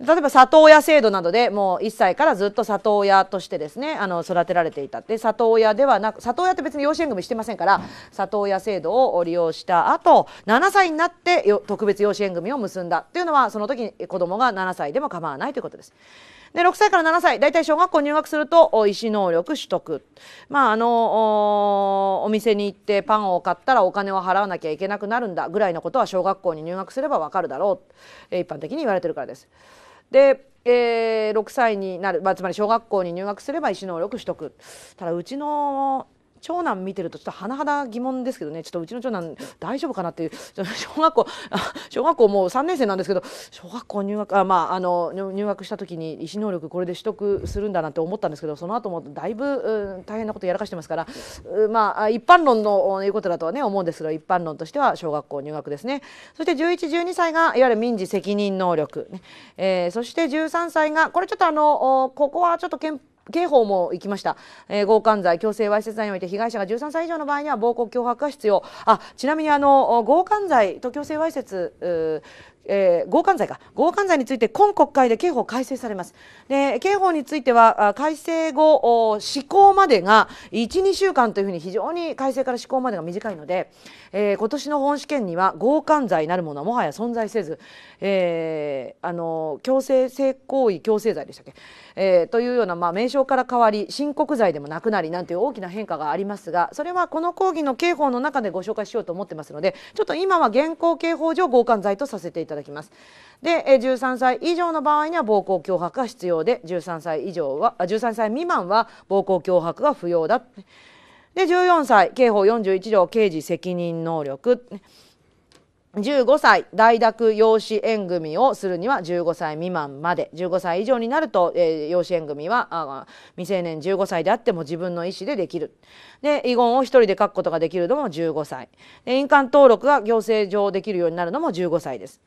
例えば里親制度などでもう1歳からずっと里親としてですねあの育てられていたって里親ではなく里親って別に養子縁組してませんから里親制度を利用した後7歳になって特別養子縁組を結んだっていうのはその時に子供が7歳でも構わないということです。で6歳から7歳大体小学校入学すると医師能力取得まああのお店に行ってパンを買ったらお金を払わなきゃいけなくなるんだぐらいのことは小学校に入学すればわかるだろう一般的に言われてるからです。で、えー、6歳になる、まあ、つまり小学校に入学すれば意思能力取得ただうちの長男見てるとちょっと甚だ疑問ですけどねちょっとうちの長男大丈夫かなっていう [LAUGHS] 小学校 [LAUGHS] 小学校もう3年生なんですけど小学校入学あまああの入学した時に意思能力これで取得するんだなんて思ったんですけどその後もだいぶ、うん、大変なことやらかしてますからまあ一般論のいうことだとはね思うんですけど一般論としては小学校入学ですねそして1112歳がいわゆる民事責任能力、ねえー、そして13歳がこれちょっとあのここはちょっと憲法刑法も行きました、えー、強姦罪強制わいせつ罪において被害者が13歳以上の場合には暴行脅迫が必要あちなみにあの強姦罪と強制わいせつえー、強姦罪か強姦罪について今国会で刑法改正されますで刑法については改正後施行までが12週間というふうに非常に改正から施行までが短いので、えー、今年の本試験には強姦罪なるものはもはや存在せず、えー、あの強制性行為強制罪でしたっけえー、というような、まあ、名称から変わり申告罪でもなくなりなんていう大きな変化がありますがそれはこの講義の刑法の中でご紹介しようと思ってますのでちょっと今は現行刑法上強姦罪とさせていただきます。で13歳以上の場合には暴行脅迫が必要で13歳以上は13歳未満は暴行脅迫が不要だで14歳刑法41条刑事責任能力15歳大学養子縁組をするには15歳未満まで15歳以上になると、えー、養子縁組は未成年15歳であっても自分の意思でできるで遺言を1人で書くことができるのも15歳で印鑑登録が行政上できるようになるのも15歳です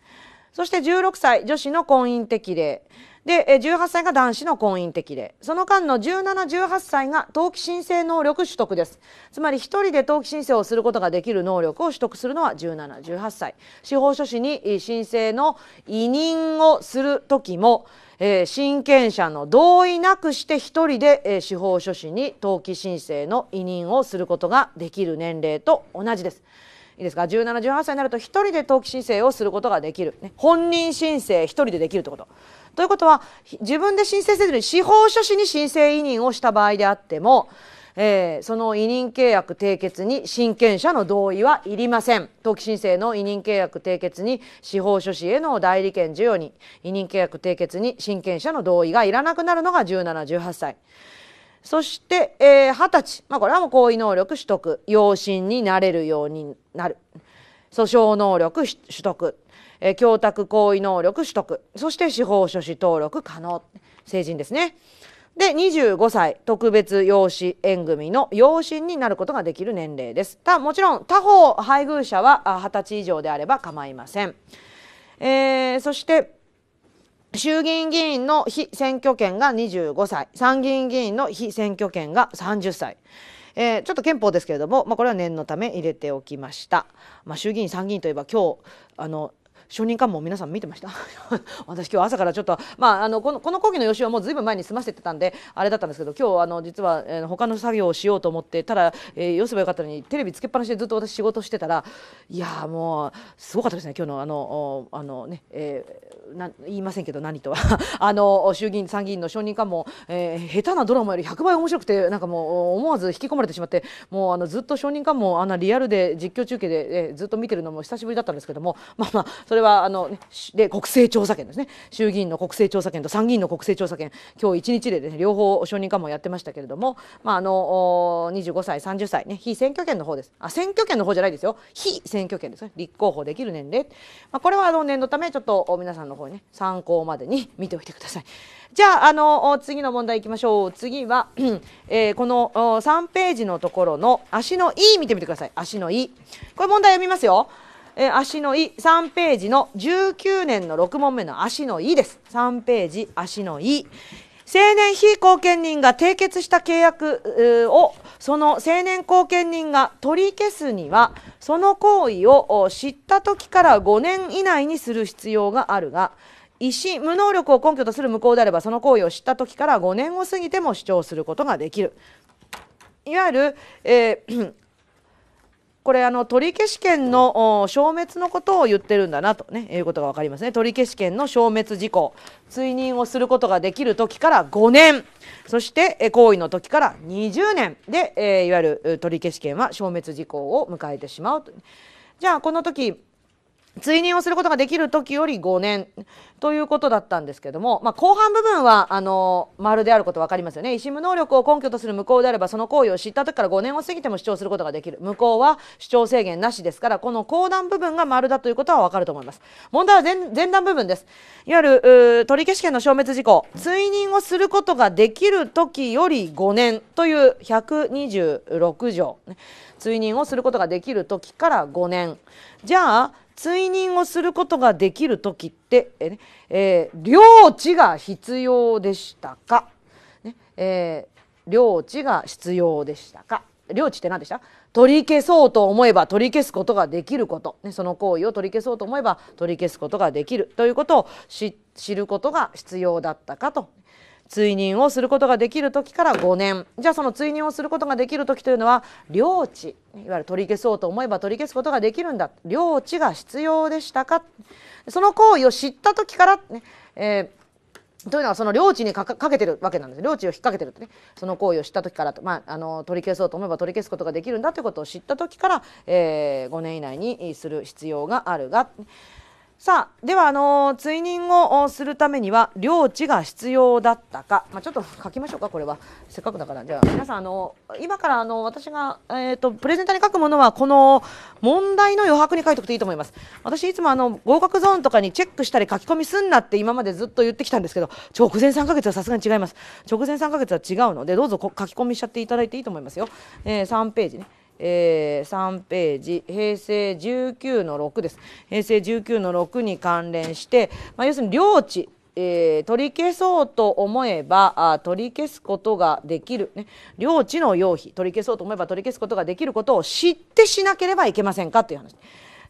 そして16歳女子の婚姻適齢で、18歳が男子の婚姻適齢。その間の17、18歳が登記申請能力取得です。つまり1人で登記申請をすることができる能力を取得するのは17、18歳。司法書士に申請の委任をするときも、えー、親権者の同意なくして1人で、えー、司法書士に登記申請の委任をすることができる年齢と同じです。いいですか17、18歳になると1人で登記申請をすることができる、ね、本人申請1人でできるということ。ということは自分で申請せずに司法書士に申請委任をした場合であっても、えー、その委任契約締結に親権者の同意はいりません登記申請の委任契約締結に司法書士への代理権授与に委任契約締結に親権者の同意がいらなくなるのが1718歳。そして、えー、歳、まあ、これはもう行為能力取得養親になれるようになる訴訟能力取得、えー、託行為能力取得そして司法書士登録可能成人ですね。で25歳特別養子縁組の養親になることができる年齢ですたもちろん他方配偶者は二十歳以上であれば構いません、えー、そして衆議院議員の被選挙権が25歳参議院議員の被選挙権が30歳。えー、ちょっと憲法ですけれども、まあ、これは念のため入れておきました。まあ、衆議院参議院といえば今日あの証人喚問皆さん見てました [LAUGHS] 私今日朝からちょっと、まあ、あのこのこの講義の予習はもうずいぶん前に済ませてたんであれだったんですけど今日あの実は、えー、他の作業をしようと思ってただ、えー、よせばよかったのにテレビつけっぱなしでずっと私仕事してたらいやもうすごかったですね今日のあのあのね、えー、な言いませんけど何とは [LAUGHS] あの衆議院参議院の証人喚問、えー、下手なドラマより100倍面白くてなんかもう思わず引き込まれてしまってもうあのずっと証人喚問あんなリアルで実況中継で、えー、ずっと見てるのも久しぶりだったんですけどもまあまあそれそれはあの、ね、で国政調査権ですね衆議院の国政調査権と参議院の国政調査権今日一日で、ね、両方承認かもやってましたけれども、まあ、あの25歳30歳、ね、非選挙権の方ですあ選挙権の方じゃないですよ非選挙権ですね立候補できる年齢、まあ、これはあの念のためちょっと皆さんの方にね参考までに見ておいてください。じゃああの次の問題いきましょう次は、[CLEARS THROAT] えー、この3ページのところの足の E 見てみてください足の E これ問題読みますよえー、足の「い」3ページの19年の6問目の「足の「い」です3ページ「足の「い」青年非後見人が締結した契約をその青年後見人が取り消すにはその行為を知った時から5年以内にする必要があるが医師無能力を根拠とする無効であればその行為を知った時から5年を過ぎても主張することができる。いわゆる、えーこれあの取消権の消滅のことを言ってるんだなとねいうことが分かりますね取消権の消滅事項追認をすることができる時から5年そして行為の時から20年で、えー、いわゆる取消権は消滅事項を迎えてしまうとじゃあこの時追認をすることができる時より5年ということだったんですけども、まあ、後半部分はあの丸であること分かりますよね。医師無能力を根拠とする無効であればその行為を知った時から5年を過ぎても主張することができる無効は主張制限なしですからこの後段部分が丸だということは分かると思います。問題は前前段部分です。いわゆる取消権の消滅事項追認をすることができる時より5年という126条追認をすることができる時から5年じゃあ追認をすることができる時って、えーえー、領地が必要でしたか、ねえー、領地が必要でしたか領地って何でした取り消そうと思えば取り消すことができること、ね、その行為を取り消そうと思えば取り消すことができるということを知ることが必要だったかと追認をすることができる時から5年じゃあその追認をすることができる時というのは領地いわゆる取り消そうと思えば取り消すことができるんだ領地が必要でしたかその行為を知った時から、ねえーというのはその領地にかけてるわけなんです領地を引っ掛けてるてねその行為を知った時から、まあ、あの取り消そうと思えば取り消すことができるんだということを知った時から、えー、5年以内にする必要があるが。さあではあの追認をするためには領地が必要だったか、まあ、ちょっと書きましょうかこれはせっかくだからじゃあ皆さんあの今からあの私が、えーと、プレゼンターに書くものはこの問題の余白に書いておくといいと思います私いつもあの合格ゾーンとかにチェックしたり書き込みすんなって今までずっと言ってきたんですけど直前3ヶ月はさすがに違います直前3ヶ月は違うのでどうぞ書き込みしちゃっていただいていいと思いますよ、えー、3ページねえー、3ページ平成19の6です平成19の6に関連して、まあ、要するに領地えー、取り消そうと思えばあ取り消すことができる、ね、領地の用費取り消そうと思えば取り消すことができることを知ってしなければいけませんかという話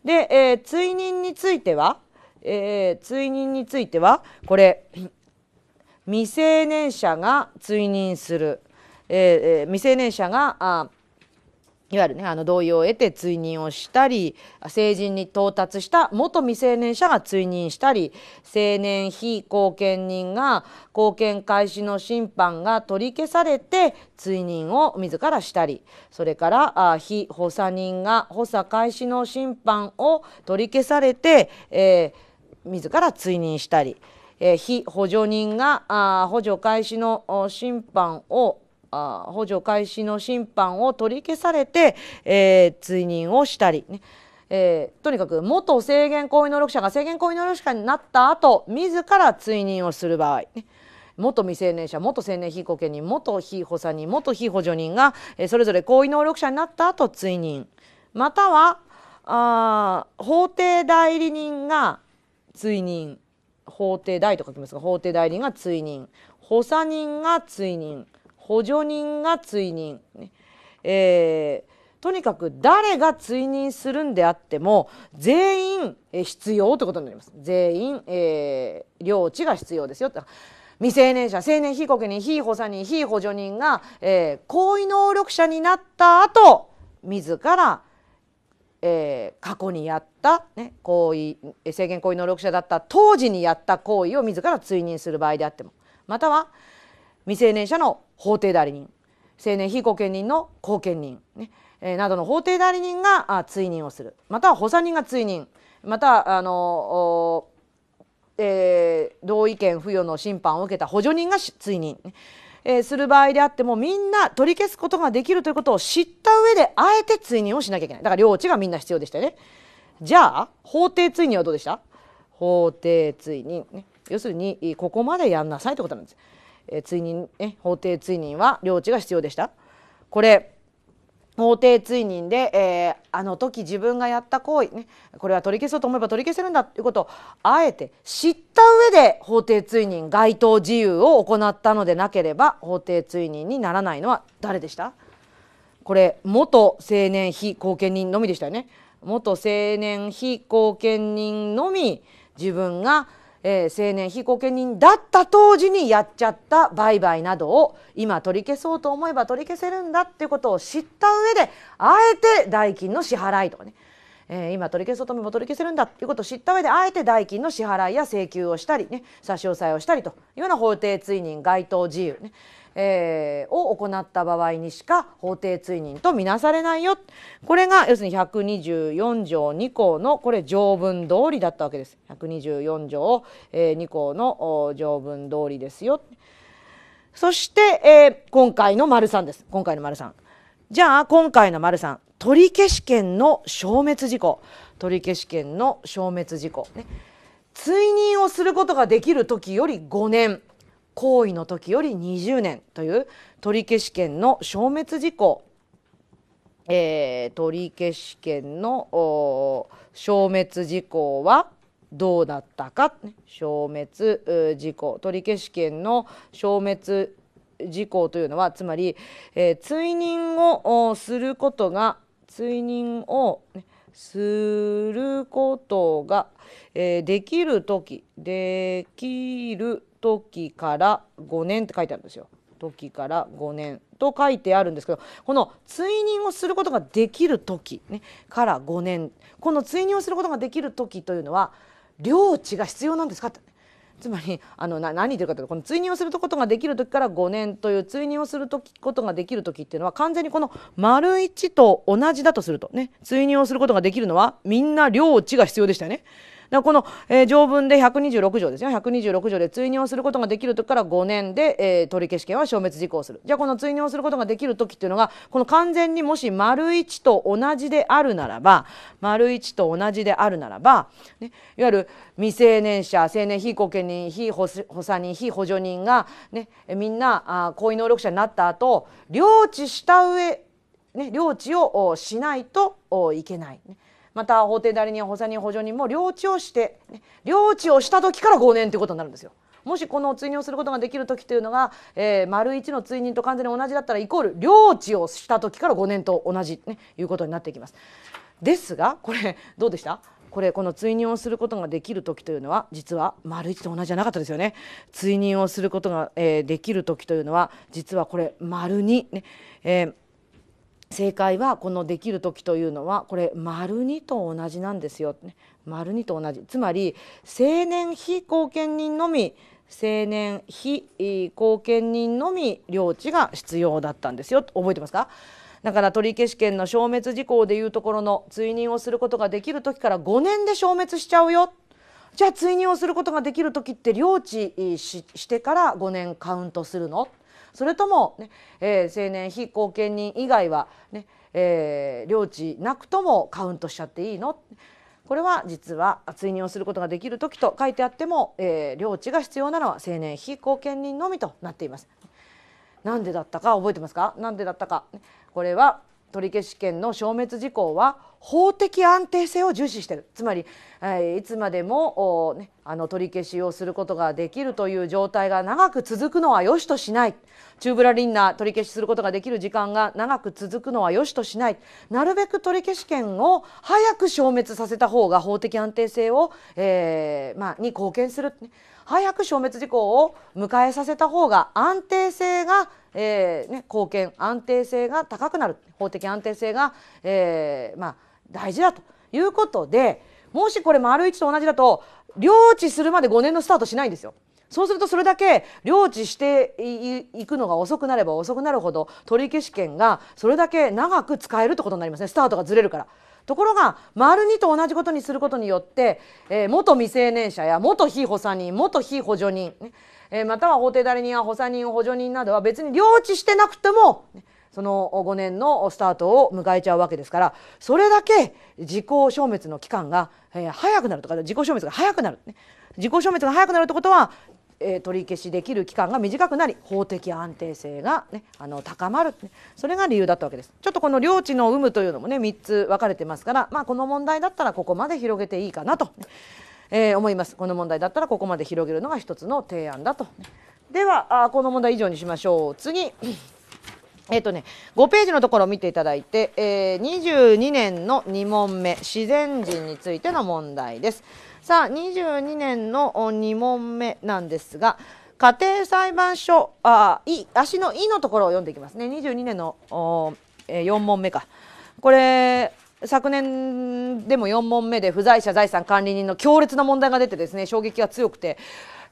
で、えー、追認については、えー、追認についてはこれ未成年者が追認する、えー、未成年者があいわゆる、ね、あの同意を得て追認をしたり成人に到達した元未成年者が追認したり成年非後見人が後見開始の審判が取り消されて追認を自らしたりそれからあ非補佐人が補佐開始の審判を取り消されて、えー、自ら追認したり。えー、非補助人があ補助開始の審判をあ補助開始の審判を取り消されて、えー、追認をしたり、ねえー、とにかく元制限行為能力者が制限行為能力者になった後自ら追認をする場合、ね、元未成年者元成年被告人元被補佐人元被補助人が、えー、それぞれ行為能力者になった後追認またはあ法定代理人が追認法定代と書きますが法定代理人が追認補佐人が追認補助人が追認、えー、とにかく誰が追認するんであっても全員、えー、必要ということになります全員、えー、領地が必要ですよ未成年者成年被告人被補佐人被補助人が、えー、行為能力者になった後自らえー、過去にやった、ね、行為制限行為能力者だった当時にやった行為を自ら追認する場合であってもまたは未成年者の法定代理人成年被後見人の後見人、ねえー、などの法定代理人があ追認をするまたは補佐人が追認またあのえー、同意見付与の審判を受けた補助人が追認、えー、する場合であってもみんな取り消すことができるということを知った上であえて追認をしなきゃいけないだから領地がみんな必要でしたよねじゃあ法定追認はどうでした法定追認、ね、要するにここまでやんなさいってことなんです。えー、追認え法定追認は領地が必要でした。これ法定追認で、えー、あの時自分がやった行為、ね、これは取り消そうと思えば取り消せるんだということをあえて知った上で法定追認該当事由を行ったのでなければ法定追認にならないのは誰でしたこれ元青年被後見人のみでしたよね。元青年被後見人のみ自分がえー、青年被告人だった当時にやっちゃった売買などを今取り消そうと思えば取り消せるんだっていうことを知った上であえて代金の支払いとかね、えー、今取り消そうと思えば取り消せるんだっていうことを知った上であえて代金の支払いや請求をしたりね差し押さえをしたりというような法定追認該当自由ねえー、を行った場合にしか法定追認とみなされないよこれが要するに124条2項のこれ条文通りだったわけです。124条、えー、2項の条文通りですよ。そして、えー、今回の丸3です。今回の丸3。じゃあ今回の丸3取消権の消滅事項取消権の消滅事項、ね、追認をすることができる時より5年行為の時より20年という取消権の消滅事項、えー、取消権の消滅事項はどうだったか消滅事項取消権の消滅事項というのはつまり、えー、追認をすることが追認を、することが、えー、できる時できる時から5年って書いてあるんですよ。時から5年と書いてあるんですけどこの追認をすることができる時、ね、から5年この追認をすることができる時というのは領地が必要なんですかって、つまりあのな何言ってるかというとこの追認をすることができる時から5年という追認をする時ことができる時っていうのは完全にこの丸1と同じだとするとね追認をすることができるのはみんな領地が必要でしたよね。だこの、えー、条文で126条ですよ126条で追認をすることができる時から5年で、えー、取り消し権は消滅時効するじゃあこの追認をすることができる時っていうのがこの完全にもし丸1と同じであるならば丸一と同じであるならば、ね、いわゆる未成年者成年非後見人非補佐人非補助人が、ね、みんなあ行為能力者になった後領地した上ね、領地をしないといけない、ね、また法廷代理人や補佐人補助人も領地をして、ね、領地をした時から5年ということになるんですよ。もしこの追認をすることができる時というのが、えー、丸1の追認と完全に同じだったらイコール領地をした時から5年と同じ、ね、いうことになっていきます。ですがこれどうでしたこれこの追認をすることができる時というのは実は丸1と同じじゃなかったですよね追認をすることが、えー、できる時というのは実はこれ丸2ね、えー正解はこのできる時というのはこれ丸2と同じなんですよ、ね、丸2と同じつまり成年非後見人のみ成年非後見人のみ領地が必要だったんですよ覚えてますかだから取消権の消滅事項でいうところの追認をすることができる時から5年で消滅しちゃうよじゃあ追認をすることができる時って領地ししてから5年カウントするのそれともね、えー、青年非後見人以外はね、ねえー、領地なくともカウントしちゃっていいのこれは実は追認をすることができる時と書いてあっても、えー、領地が必要なのは青年非後見人のみとなっています。なんでだったか覚えてますか？なんでだったか。これは取消権の消滅事項は法的安定性を重視しているつまり、えいつまでも、ね、あの取り消しをすることができるという状態が長く続くのは良しとしないチューブラリンナー取り消しすることができる時間が長く続くのは良しとしないなるべく取り消し権を早く消滅させた方が法的安定性を、えーまあ、に貢献する。早く消滅事項を迎えさせた方が安定性が、えーね、貢献安定性が高くなる法的安定性が、えーまあ、大事だということでもしこれ丸一と同じだと領地するまで5年のスタートしないんですよ。そうするとそれだけ領地していくのが遅くなれば遅くなるほど取消権がそれだけ長く使えるってことになりますねスタートがずれるから。ところが丸2と同じことにすることによって、えー、元未成年者や元非補佐人元非補助人、ねえー、または法定代理人や補佐人補助人などは別に領地してなくても、ね、その5年のスタートを迎えちゃうわけですからそれだけ自己消滅の期間が、えー、早くなるとか自己消滅が早くなる、ね、自消滅が早くなるってことはえ取り消しできる期間が短くなり法的安定性が、ね、あの高まる、ね、それが理由だったわけですちょっとこの領地の有無というのもね3つ分かれてますから、まあ、この問題だったらここまで広げていいかなと、えー、思いますこの問題だったらここまで広げるのが一つの提案だと。ではあこの問題以上にしましょう次えっ、ー、とね、5ページのところを見ていただいて、えー、22年の2問目自然人についての問題です。さあ22年の2問目なんですが家庭裁判所あい足の「い」のところを読んでいきますね22年のえー、4問目か。これ昨年でも4問目で不在者財産管理人の強烈な問題が出てですね衝撃が強くて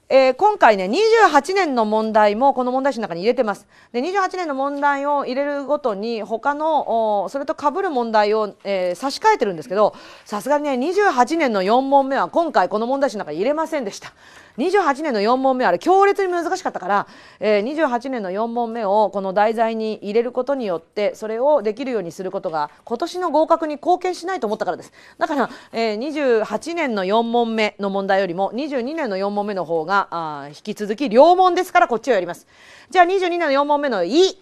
えー、今回ね、28年の問題もこの問題集の中に入れてます。で、28年の問題を入れるごとに、他の、それと被る問題を、えー、差し替えてるんですけど、さすがにね、28年の4問目は今回この問題集の中に入れませんでした。28年の4問目はあれ強烈に難しかったから、えー、28年の4問目をこの題材に入れることによってそれをできるようにすることが今年の合格に貢献しないと思ったからですだから、えー、28年の4問目の問題よりも22年の4問目の方があ引き続き両問ですからこっちをやりますじゃあ22年の4問目の「い」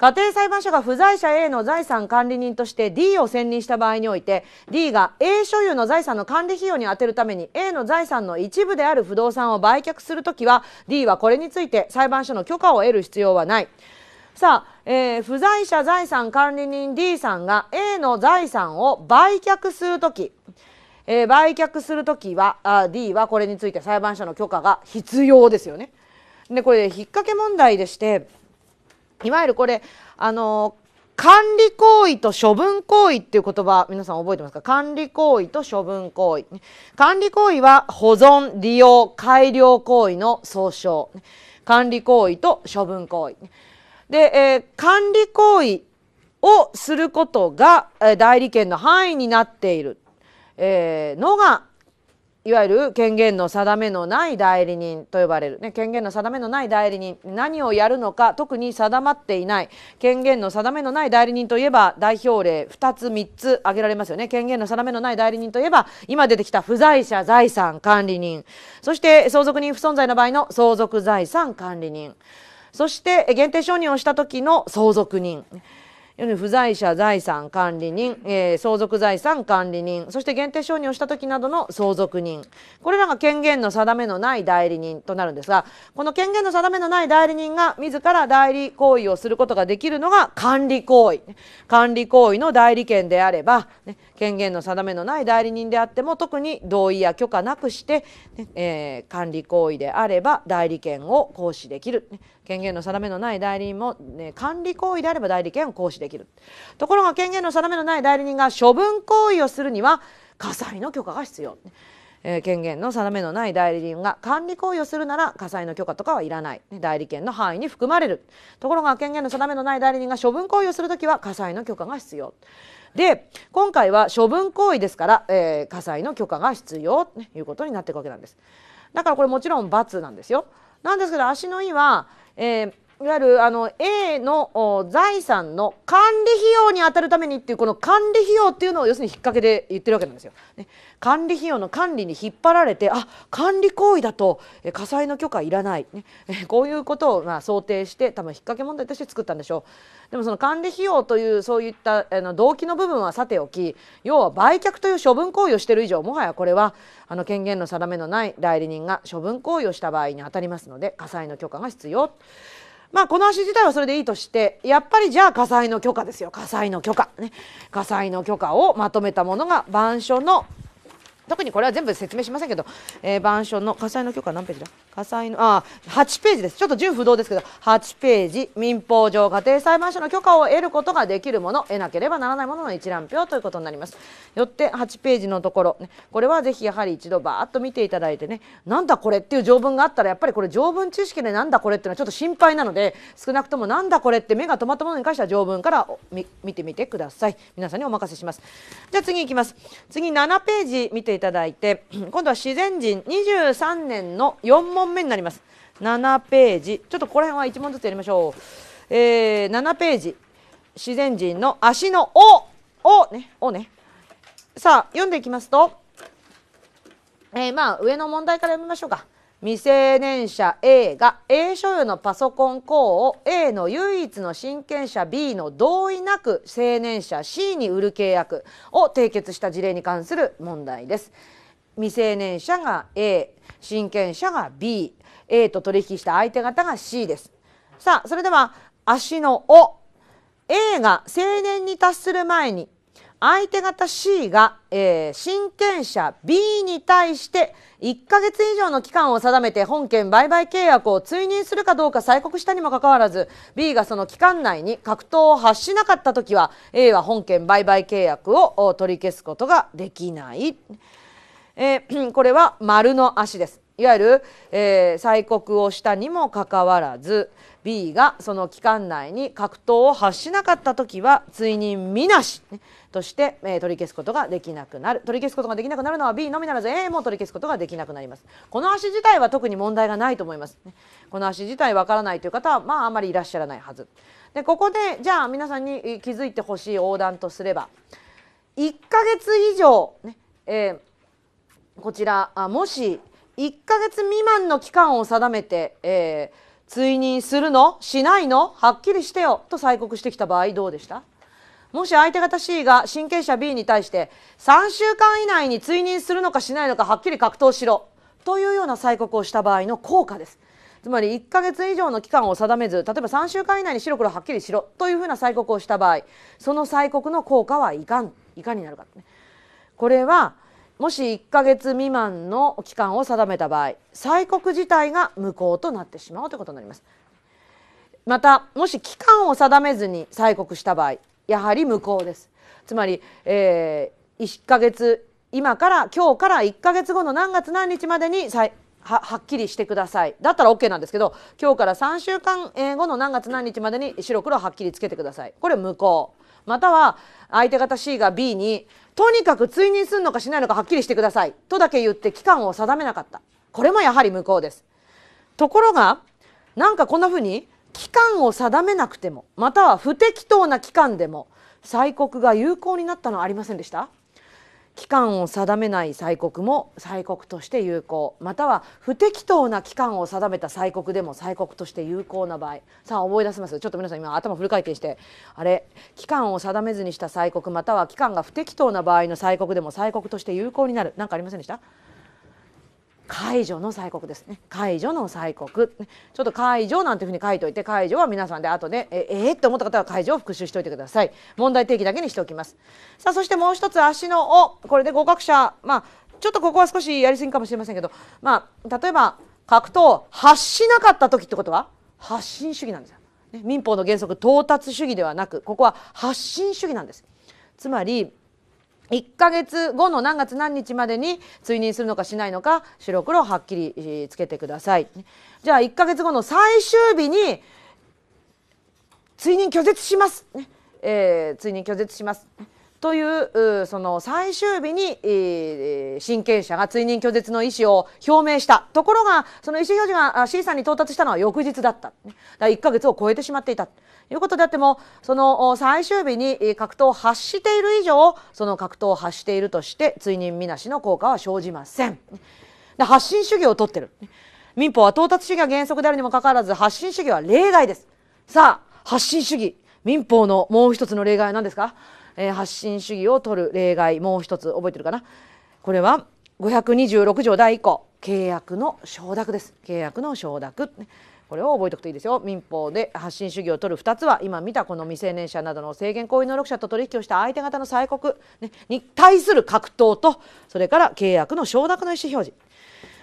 家庭裁判所が不在者 A の財産管理人として D を選任した場合において D が A 所有の財産の管理費用に充てるために A の財産の一部である不動産を売却するときは D はこれについて裁判所の許可を得る必要はない。さあ、えー、不在者財産管理人 D さんが A の財産を売却するとき、えー、売却するときはあ D はこれについて裁判所の許可が必要ですよね。でこれ引っ掛け問題でしていわゆるこれあの管理行為と処分行為っていう言葉皆さん覚えてますか管理行為と処分行為管理行為は保存利用改良行為の総称管理行為と処分行為で、えー、管理行為をすることが代理権の範囲になっている、えー、のがいわゆる権限の定めのない代理人と呼ばれる、ね、権限の定めのない代理人何をやるのか特に定まっていない権限の定めのない代理人といえば代表例2つ3つ挙げられますよね権限の定めのない代理人といえば今出てきた不在者財産管理人そして相続人不存在の場合の相続財産管理人そして限定承認をした時の相続人。要に不在者財産管理人、えー、相続財産管理人そして限定承認をした時などの相続人これらが権限の定めのない代理人となるんですがこの権限の定めのない代理人が自ら代理行為をすることができるのが管理行為管理行為の代理権であれば、ね、権限の定めのない代理人であっても特に同意や許可なくして、ねえー、管理行為であれば代理権を行使できる、ね、権限の定めのない代理人も、ね、管理行為であれば代理権を行使できるところが権限の定めのない代理人が処分行為をするには火災の許可が必要。え権限の定めのない代理人が管理行為をするなら火災の許可とかはいらない代理権の範囲に含まれるところが権限の定めのない代理人が処分行為をするときは火災の許可が必要で今回は処分行為ですから、えー、火災の許可が必要ということになっていくわけなんですだからこれもちろん罰なんですよなんですけど足の意は、えーいわゆるあの A の財産の管理費用に当たるためにっていうこの管理費用っていうのを要するに引っ掛けで言ってるわけなんですよ。ね、管理費用の管理に引っ張られてあ管理行為だと火災の許可いらない、ね、こういうことをまあ想定して多分引っ掛け問題として作ったんでしょう。でもその管理費用というそういったあの動機の部分はさておき要は売却という処分行為をしている以上もはやこれはあの権限の定めのない代理人が処分行為をした場合に当たりますので火災の許可が必要。まあこの足自体はそれでいいとしてやっぱりじゃあ火災の許可ですよ火災の許可ね火災の許可をまとめたものが板書の特にこれは全部説明しませんけど、えー、板書の火災の許可何ページだ火災のあ8ページですちょっと順不動ですけど8ページ民法上家庭裁判所の許可を得ることができるもの得なければならないものの一覧表ということになりますよって8ページのところ、ね、これはぜひやはり一度バーッと見ていただいてねなんだこれっていう条文があったらやっぱりこれ条文知識でなんだこれっていうのはちょっと心配なので少なくともなんだこれって目が止まったものに関しては条文から見てみてください皆さんにお任せしますじゃあ次いきます次7ページ見ていただいて [CLEARS THROAT] 今度は自然人23年の4問目になります7ページちょっとここら辺は1問ずつやりましょう、えー、7ページ自然人の足の「お」おね「おね」さあ読んでいきますと、えー、まあ上の問題から読みましょうか。未成年者 A が A 所有のパソコン項を A の唯一の親権者 B の同意なく成年者 C に売る契約を締結した事例に関する問題です。未成年者が A 親権者が BA と取引した相手方が C です。さあそれでは足の O A が成年に達する前に相手方 C が、えー、親権者 B に対して1ヶ月以上の期間を定めて本件売買契約を追認するかどうか催告したにもかかわらず B がその期間内に格闘を発しなかった時は A は本件売買契約を取り消すことができない、えー、[CLEARS THROAT] これは丸の足ですいわゆる、えー、催告をしたにもかかわらず B がその期間内に格闘を発しなかった時は追認みなし、ね、として、えー、取り消すことができなくなる取り消すことができなくなるのは B のみならず A も取り消すことができなくなりますこの足自体は特に問題がないと思います、ね、この足自体わからないという方はまああまりいらっしゃらないはずでここでじゃあ皆さんに気づいてほしい横断とすれば1ヶ月以上ね、えー、こちらあもし1ヶ月未満の期間を定めて、えー、追認するのしないのはっきりしてよと催告してきた場合どうでしたもし相手方 C が親権者 B に対して3週間以内に追認するのかしないのかはっきり格闘しろというような催告をした場合の効果ですつまり1ヶ月以上の期間を定めず例えば3週間以内に白黒はっきりしろというふうな催告をした場合その催告の効果はいかんいかになるか、ね、これはもし1ヶ月未満の期間を定めた場合催告自体が無効となってしまうということになります。またもし期間を定めずに催告した場合やはり無効です。つまり、えー、1ヶ月今から今日から1ヶ月後の何月何日までにははっきりしてくださいだったら OK なんですけど今日から3週間後の何月何日までに白黒はっきりつけてくださいこれ無効または相手方 C が B にとにかく追認するのかしないのかはっきりしてくださいとだけ言って期間を定めなかったこれもやはり無効ですところがなんかこんなふうに期間を定めなくてもまたは不適当な期間でも催告が有効になったのはありませんでした期間を定めない催告も催告として有効または不適当な期間を定めた催告でも催告として有効な場合さあ思い出せますちょっと皆さん今頭フル回転してあれ期間を定めずにした催告または期間が不適当な場合の催告でも催告として有効になる何かありませんでした解除の催告ですね解除の催告ちょっと解除なんていうふうに書いといて解除は皆さんで後でええー、っと思った方は解除を復習しておいてください問題提起だけにしておきますさあそしてもう一つ足のお」これで合格者まあちょっとここは少しやりすぎかもしれませんけどまあ例えば格闘発しなかった時ってことは発信主義なんですよ、ね、民法の原則到達主義ではなくここは発信主義なんですつまり1か月後の何月何日までに追認するのかしないのか白黒はっきりつけてください。じゃあ1か月後の最終日に追認拒絶します、ねえー、追認拒絶します。というその最終日に、えー、親権者が追認拒絶の意思を表明したところがその意思表示が C さんに到達したのは翌日だっただから1か月を超えてしまっていたいうことであってもその最終日に格闘を発している以上その格闘を発しているとして追認みなしの効果は生じません。で発信主義をとってる民法は到達主義が原則であるにもかかわらず発信主義は例外です。さあ発信主義民法のもう一つの例外は何ですか、えー、発信主義を取る例外もう一つ覚えてるかなこれは526条第1項契約の承諾です契約の承諾これを覚えておくといいですよ民法で発信主義を取る2つは今見たこの未成年者などの制限行為能力者と取引をした相手方の催告、ね、に対する格闘とそれから契約の承諾の意思表示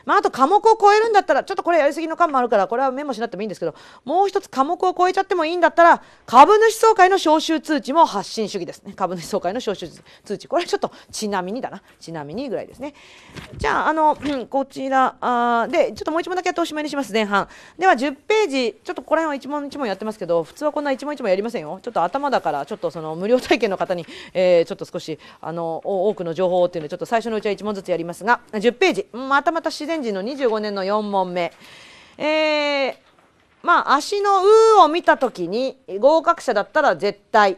まあ、あと科目を超えるんだったらちょっとこれやりすぎの感もあるからこれはメモしなくてもいいんですけどもう一つ科目を超えちゃってもいいんだったら株主総会の招集通知も発信主義ですね株主総会の招集通知これはちょっとちなみにだなちなみにぐらいですねじゃああの、こちらあでちょっともう一問だけやっておしまいにします前半では10ページちょっとここら辺は一問一問やってますけど普通はこんな一問一問やりませんよちょっと頭だからちょっとその無料体験の方に、えー、ちょっと少しあの多くの情報っていうのでちょっと最初のうちは一問ずつやりますが10ページまたまた自然ンジの25年の4問目。えー、まあ、足の「う」を見た時に合格者だったら絶対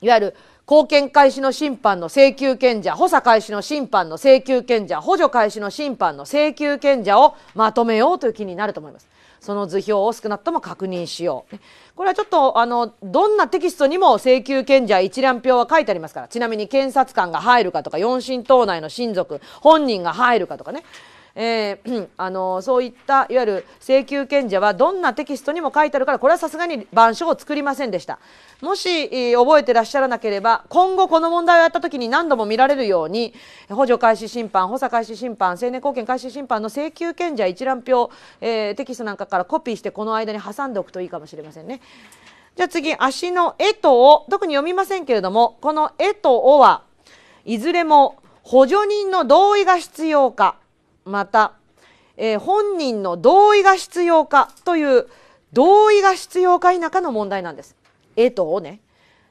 いわゆる貢献開始の審判の請求権者補佐開始の審判の請求権者補助開始の審判の請求権者をまとめようという気になると思います。その図表を少なくとも確認しよう。これはちょっとあのどんなテキストにも請求権者一覧表は書いてありますからちなみに検察官が入るかとか四親等内の親族本人が入るかとかねえー、[CLEARS THROAT] あのそういったいわゆる請求権者はどんなテキストにも書いてあるからこれはさすがに板書を作りませんでしたもし、覚えてらっしゃらなければ今後この問題をやった時に何度も見られるように補助開始審判補佐開始審判成年後見開始審判の請求権者一覧表、えー、テキストなんかからコピーしてこの間に挟んでおくといいかもしれませんね。じゃあ次、足のえ」とを、特に読みませんけれども、このえ」とおは、いずれも補助人の同意が必要か、また、えー、本人の同意が必要かという同意が必要か否かの問題なんです。えとをね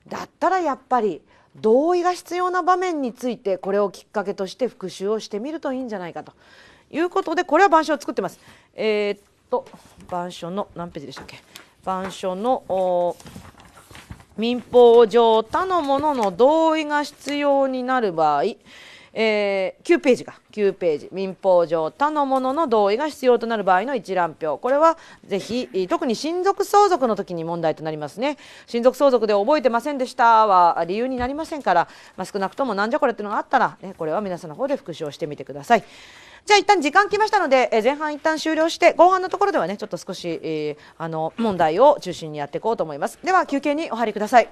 だったらやっぱり同意が必要な場面についてこれをきっかけとして復習をしてみるといいんじゃないかということでこれは板書を作ってます。えー、っと板書の何ページでしたっけ板書の民法上他の者の同意が必要になる場合えー、9ページが9ページ民法上他の者の同意が必要となる場合の一覧表これはぜひ特に親族相続の時に問題となりますね親族相続で覚えてませんでしたは理由になりませんから、まあ、少なくともなんじゃこれっていうのがあったら、ね、これは皆さんの方で復習してみてください。じゃあ一旦時間きましたので、え前半一旦終了して後半のところではねちょっと少し、えー、あの問題を中心にやっていこうと思います。では休憩にお入りください。